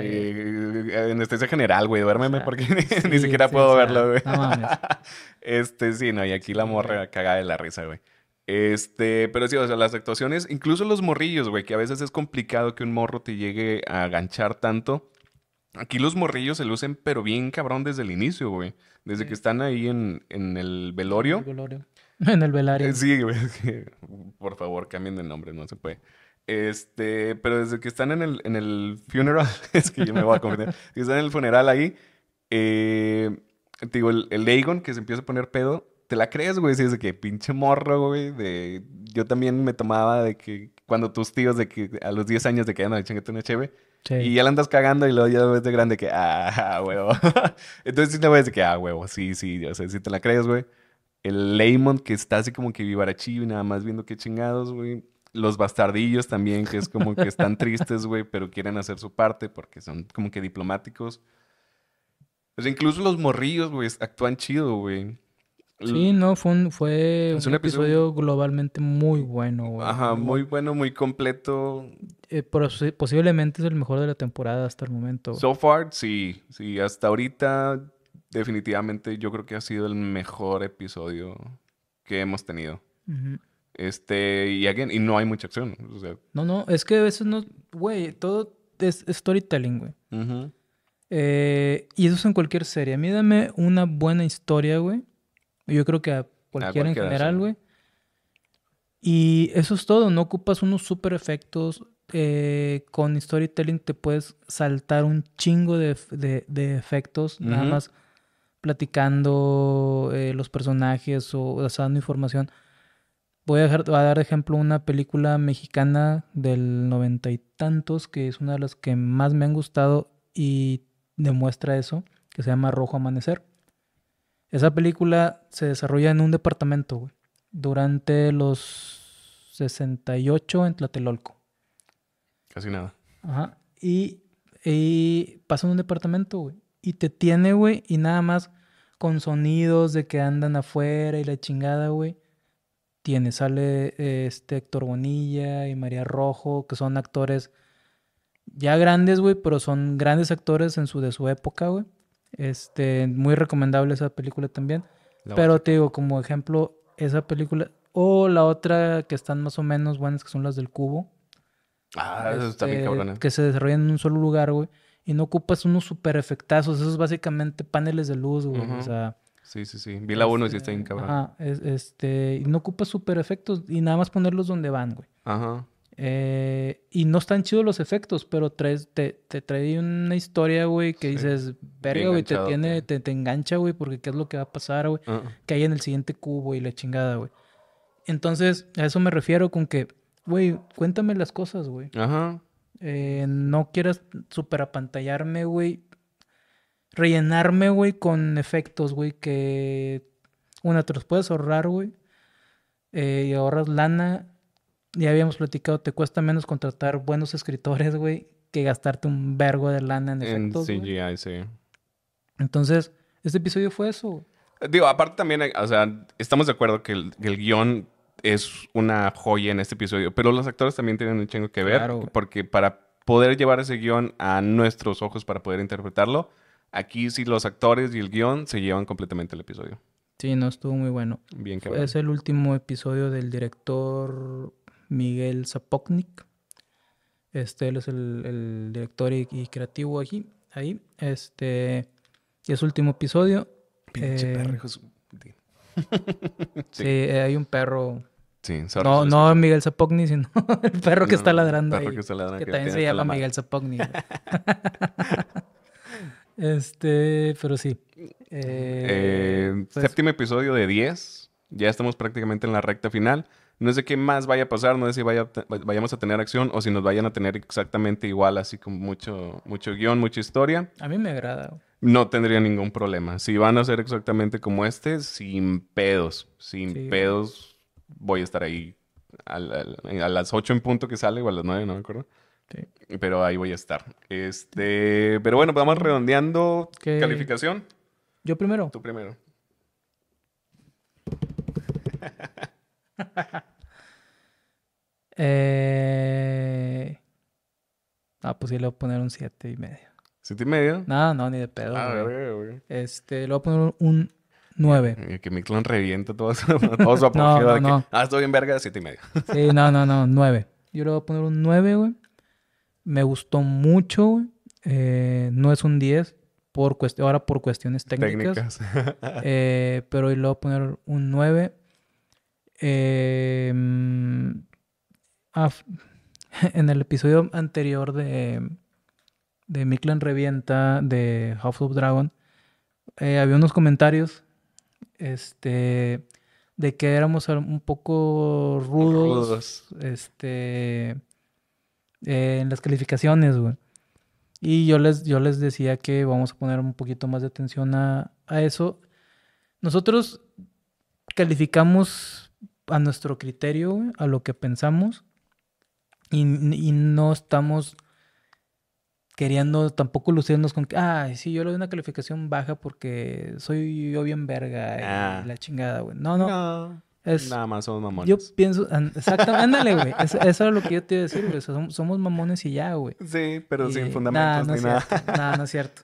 eh, anestesia general, güey, duérmeme ah, porque ni siquiera puedo verlo, güey. No mames. este, sí, no, y aquí la morra cagada de la risa, güey. Este, pero sí, o sea, las actuaciones, incluso los morrillos, güey, que a veces es complicado que un morro te llegue a aganchar tanto. Aquí los morrillos se lucen, pero bien cabrón desde el inicio, güey. Desde que están ahí en, el velorio. El velorio. En el velario. Eh, sí, güey. Por favor, cambien de nombre, no se puede. Este, pero desde que están en el, en el funeral, es que yo me voy a confundir. Si están en el funeral ahí, eh, te digo, el, el que se empieza a poner pedo, te la crees, güey. Si es de que pinche morro, güey. De... Yo también me tomaba de que cuando tus tíos de que a los 10 años de que de chingate una chévere. Sí. Y ya la andas cagando y luego ya ves de grande que, ah, huevo. Entonces sí te a de que, ah, huevo, sí, sí, yo sé, si te la crees, güey. El Leymond que está así como que y nada más viendo qué chingados, güey. Los bastardillos también, que es como que están tristes, güey, pero quieren hacer su parte porque son como que diplomáticos. sea, incluso los morrillos, güey, actúan chido, güey. Sí, no, fue un, fue un, episodio, globalmente muy bueno, güey. Ajá, muy bueno, muy completo. Eh, posiblemente es el mejor de la temporada hasta el momento. So far, sí, sí, hasta ahorita definitivamente yo creo que ha sido el mejor episodio que hemos tenido. Este, y again, y no hay mucha acción. No, no, es que a veces no, güey, todo es storytelling, güey. Eh, y eso es en cualquier serie. A mí dame una buena historia, güey yo creo que a cualquiera, en general, güey. Y eso es todo, no ocupas unos super efectos. Eh, con storytelling te puedes saltar un chingo de, efectos, nada más platicando eh, los personajes o, dando información. Voy a, dejar, voy a, dar ejemplo una película mexicana del noventa y tantos, que es una de las que más me han gustado y demuestra eso, que se llama Rojo Amanecer. Esa película se desarrolla en un departamento, güey, durante los 68 en Tlatelolco. Casi nada. Ajá. Y, pasa en un departamento, güey. Y te tiene, güey, y nada más con sonidos de que andan afuera y la chingada, güey. Tiene, sale este Héctor Bonilla y María Rojo, que son actores ya grandes, güey, pero son grandes actores en su, de su época, güey. Este, muy recomendable esa película también. Pero te digo, como ejemplo, esa película o la otra que están más o menos buenas, que son las del cubo. Ah, eso está bien este, cabrón. Que se desarrollan en un solo lugar, güey. Y no ocupas unos super efectazos. esos básicamente paneles de luz, güey. O sea. Sí, sí, sí. Vi la 1 y sí está bien este, cabrón. Ajá. este, y no ocupas super efectos. Y nada más ponerlos donde van, güey. Ajá. Eh, y no están chidos los efectos, pero te, te trae una historia, güey, que dices, verga, güey, te, tiene, te, te engancha, güey, porque qué es lo que va a pasar, güey, ah. que hay en el siguiente cubo y la chingada, güey. Entonces, a eso me refiero con que, güey, cuéntame las cosas, güey. Ajá. Eh, no quieras superapantallarme, güey. Rellenarme, güey, con efectos, güey, que. Una, te los puedes ahorrar, güey. Eh, y ahorras lana ya habíamos platicado, te cuesta menos contratar buenos escritores, güey, que gastarte un vergo de lana en efectos. En sí, sí, sí. Entonces, este episodio fue eso. Digo, aparte también, eh, o sea, estamos de acuerdo que el, guión es una joya en este episodio, pero los actores también tienen un chingo que ver, porque para poder llevar ese guión a nuestros ojos para poder interpretarlo, aquí sí los actores y el guión se llevan completamente el episodio. Sí, no, estuvo muy bueno. Bien que Es el último episodio del director Miguel Zapoknik. Este, él es el, el director y, creativo aquí, ahí. Este, y es último episodio. Pinche eh, perro, sí, eh, hay un perro. Sí, no, no Miguel Zapocnik, sino el perro que está ladrando. ahí, que también se llama Miguel Zapocnik. este, pero sí. Eh, pues séptimo episodio de 10. Ya estamos prácticamente en la recta final. No sé qué más vaya a pasar, no sé si vayamos a tener acción o si nos vayan a tener exactamente igual, así con mucho, mucho guión, mucha historia. A mí me agrada. No tendría ningún problema. Si van a ser exactamente como este, sin pedos, sin pedos, voy a estar ahí a, las 8 en punto que sale o a las 9, no me acuerdo. Pero ahí voy a estar. Este, pero bueno, vamos redondeando. ¿Calificación? Yo primero. Tú primero. Eh... Ah, pues sí le voy a poner un 7 y medio. ¿7 y medio? No, no, ni de pedo. Ah, güey. güey. Este, le voy a poner un 9. Que mi clan revienta todo su, todo su no, no. Ah, estoy bien verga, 7 y medio. sí, no, no, no, 9. Yo le voy a poner un 9, güey. Me gustó mucho, güey. Eh, no es un 10, por ahora por cuestiones técnicas. técnicas. eh, pero hoy le voy a poner un 9. Eh, mm, en el episodio anterior de, de Miklan Revienta, de Half of Dragon, eh, había unos comentarios este, de que éramos un poco rudos, Este, eh, en las calificaciones, Y yo les, yo les decía que vamos a poner un poquito más de atención a, eso. Nosotros calificamos a nuestro criterio, a lo que pensamos y, no estamos queriendo tampoco lucirnos con que, Ah, sí, yo le doy una calificación baja porque soy yo bien verga y ah. la chingada, güey. No, no. es, nada más somos mamones. Yo pienso, exactamente, ándale, güey. eso es lo que yo te iba a decir, güey. Somos, mamones y ya, güey. Sí, pero sin fundamentos ni nada. nada, no es cierto.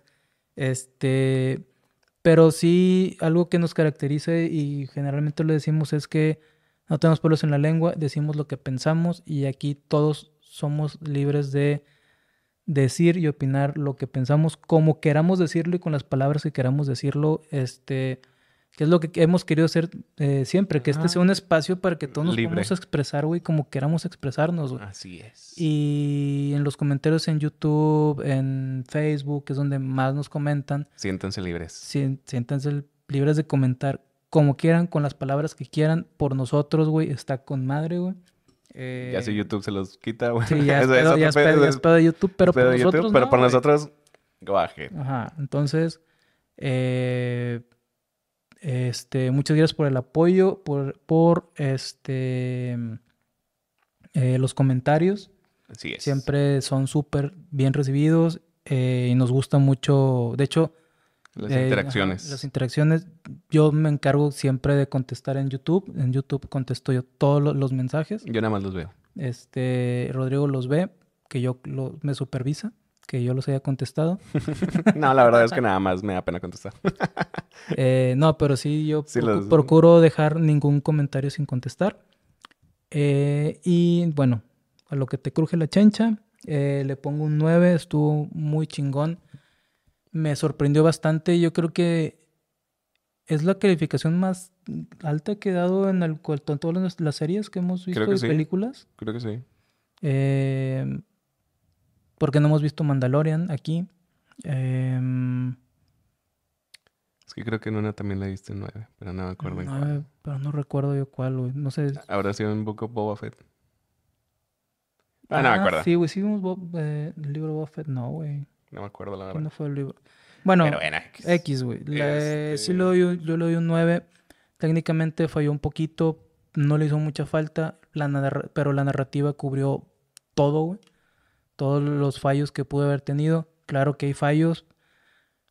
Este, pero sí, algo que nos caracteriza y generalmente lo decimos es que no tenemos pelos en la lengua, decimos lo que pensamos y aquí todos somos libres de decir y opinar lo que pensamos como queramos decirlo y con las palabras que queramos decirlo, este, que es lo que hemos querido hacer eh, siempre, que este sea un espacio para que todos nos podamos expresar, güey, como queramos expresarnos, güey. Así es. Y en los comentarios en YouTube, en Facebook, que es donde más nos comentan. Siéntanse libres. siéntanse libres de comentar como quieran, con las palabras que quieran, por nosotros, güey, está con madre, güey. ya si eh, YouTube se los quita, güey. Sí, ya es, pedo, de YouTube, pero por nosotros. YouTube, no, pero para nosotros, baje. Ajá, entonces, eh, este, muchas gracias por el apoyo, por, por este, eh, los comentarios. Así es. Siempre son súper bien recibidos y nos gusta mucho. De hecho, las eh, interacciones. las interacciones. Yo me encargo siempre de contestar en YouTube. En YouTube contesto yo todos los mensajes. Yo nada más los veo. Este, Rodrigo los ve, que yo me supervisa, que yo los haya contestado. no, la verdad es que nada más me da pena contestar. Eh, no, pero sí, yo procuro dejar ningún comentario sin contestar. Eh, y bueno, a lo que te cruje la chencha, le pongo un 9, estuvo muy chingón me sorprendió bastante. Yo creo que es la calificación más alta que he dado en, el, en todas las series que hemos visto y películas. Creo que sí. Em, porque no hemos visto Mandalorian aquí. Em, es que creo que en también la viste en nueve, pero no me acuerdo en Pero no recuerdo yo cuál, güey. No sé. Habrá sido un poco Boba Fett. Ah, no me ah, acuerdo. Sí, güey, sí eh, el libro Boba Fett. No, güey. No me acuerdo la verdad. fue Bueno, X, güey. Este, sí, lo yo le doy un 9. Técnicamente falló un poquito, no le hizo mucha falta, la pero la narrativa cubrió todo, güey. Todos los fallos que pude haber tenido. Claro que hay fallos,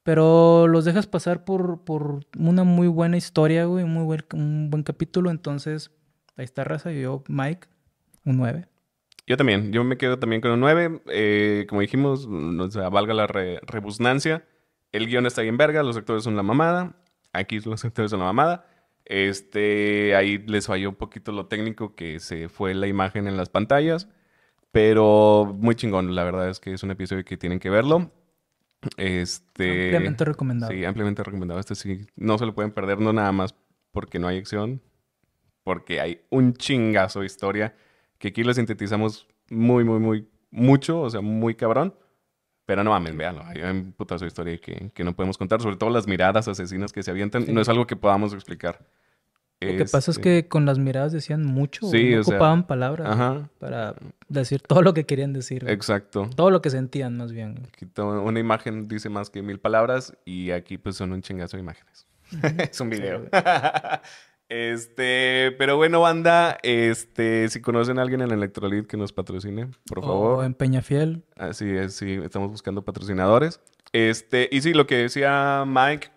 pero los dejas pasar por, por una muy buena historia, güey, muy un buen capítulo. Entonces, ahí está Raza. Yo, Mike, un 9. Yo también, yo me quedo también con un 9. Eh, como dijimos, no, valga la re rebusnancia. El guión está bien verga, los actores son la mamada. Aquí los actores son la mamada. Este, ahí les falló un poquito lo técnico que se fue la imagen en las pantallas. Pero muy chingón, la verdad es que es un episodio que tienen que verlo. Este, ampliamente recomendado. Sí, ampliamente recomendado. Este sí, no se lo pueden perder, no nada más porque no hay acción, porque hay un chingazo de historia que aquí lo sintetizamos muy, muy, muy mucho, o sea, muy cabrón. Pero no mames, véanlo. Hay un putazo de historia que, que no podemos contar, sobre todo las miradas asesinas que se avientan. No es algo que podamos explicar. Lo que pasa es este, que con las miradas decían mucho, ocupaban palabras para decir todo lo que querían decir. Exacto. Todo lo que sentían, más bien. Una imagen dice más que mil palabras y aquí pues son un chingazo de imágenes. es un video. Este, pero bueno, banda, este, si conocen a alguien en Electrolit que nos patrocine, por favor. O en Peñafiel. Así es, sí, estamos buscando patrocinadores. Este, y sí, lo que decía Mike,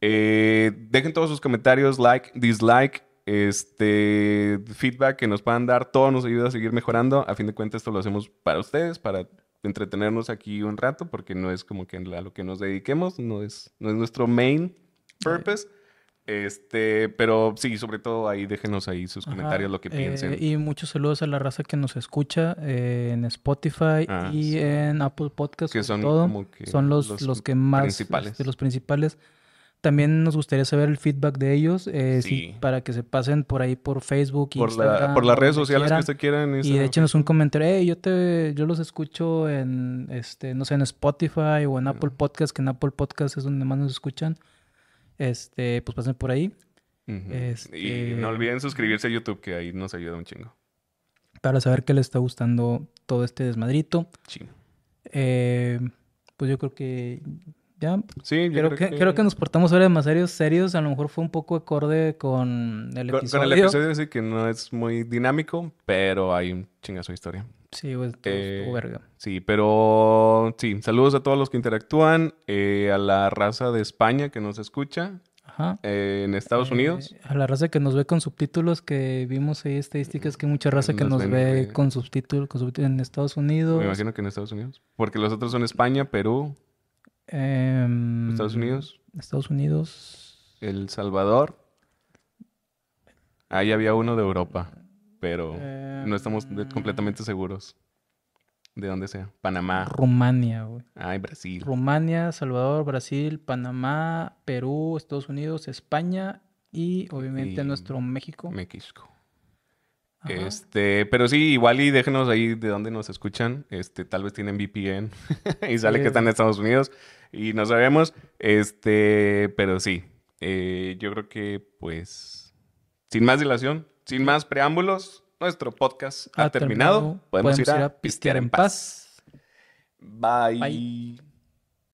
eh, dejen todos sus comentarios, like, dislike, este, feedback que nos puedan dar, todo nos ayuda a seguir mejorando. A fin de cuentas, esto lo hacemos para ustedes, para entretenernos aquí un rato, porque no es como que a lo que nos dediquemos, no es, no es nuestro main eh, purpose. Este, pero sí, sobre todo ahí déjenos ahí sus comentarios, lo que eh, piensen. y muchos saludos a la raza que nos escucha eh, en Spotify ah, y en Apple Podcasts, Que son todo. son los, los, que más de este, los principales. También nos gustaría saber el feedback de ellos, eh, sí. para que se pasen por ahí por Facebook, por, Instagram, la, por las redes sociales que se quieran. Y, échenos un comentario, yo te, yo los escucho en, este, no sé, en Spotify o en Apple Podcasts que en Apple Podcasts es donde más nos escuchan. Este, pues pasen por ahí. Este y no olviden suscribirse a YouTube, que ahí nos ayuda un chingo. Para saber que les está gustando todo este desmadrito. Sí. Eh, pues yo creo que ya. Sí, creo, que, creo que nos portamos ahora más serios. A lo mejor fue un poco acorde con el episodio. Con el episodio, sí, que no es muy dinámico, pero hay un chingazo de historia. Sí, güey, eh, verga. Sí, pero sí, saludos a todos los que interactúan, eh, a la raza de España que nos escucha. Ajá. Eh, en Estados Unidos. A la raza que nos ve con subtítulos, que vimos ahí estadísticas que hay mucha raza que nos ve con subtítulos, con subtítulos en Estados Unidos. Me imagino que en Estados Unidos. Porque los otros son España, Perú. Em, Estados Unidos. Estados Unidos. El Salvador. Ahí había uno de Europa pero no estamos em. completamente seguros de dónde sea. Panamá. Rumania, güey. Ay, Brasil. Rumania, Salvador, Brasil, Panamá, Perú, Estados Unidos, España y obviamente nuestro México. México. Este, pero sí, igual y déjenos ahí de dónde nos escuchan. Este, tal vez tienen VPN y sale que están en Estados Unidos y no sabemos. Este, pero sí, eh, yo creo que pues, sin más dilación, sin más preámbulos, nuestro podcast ha, terminado. Podemos, ir a, pistear, en paz. Bye.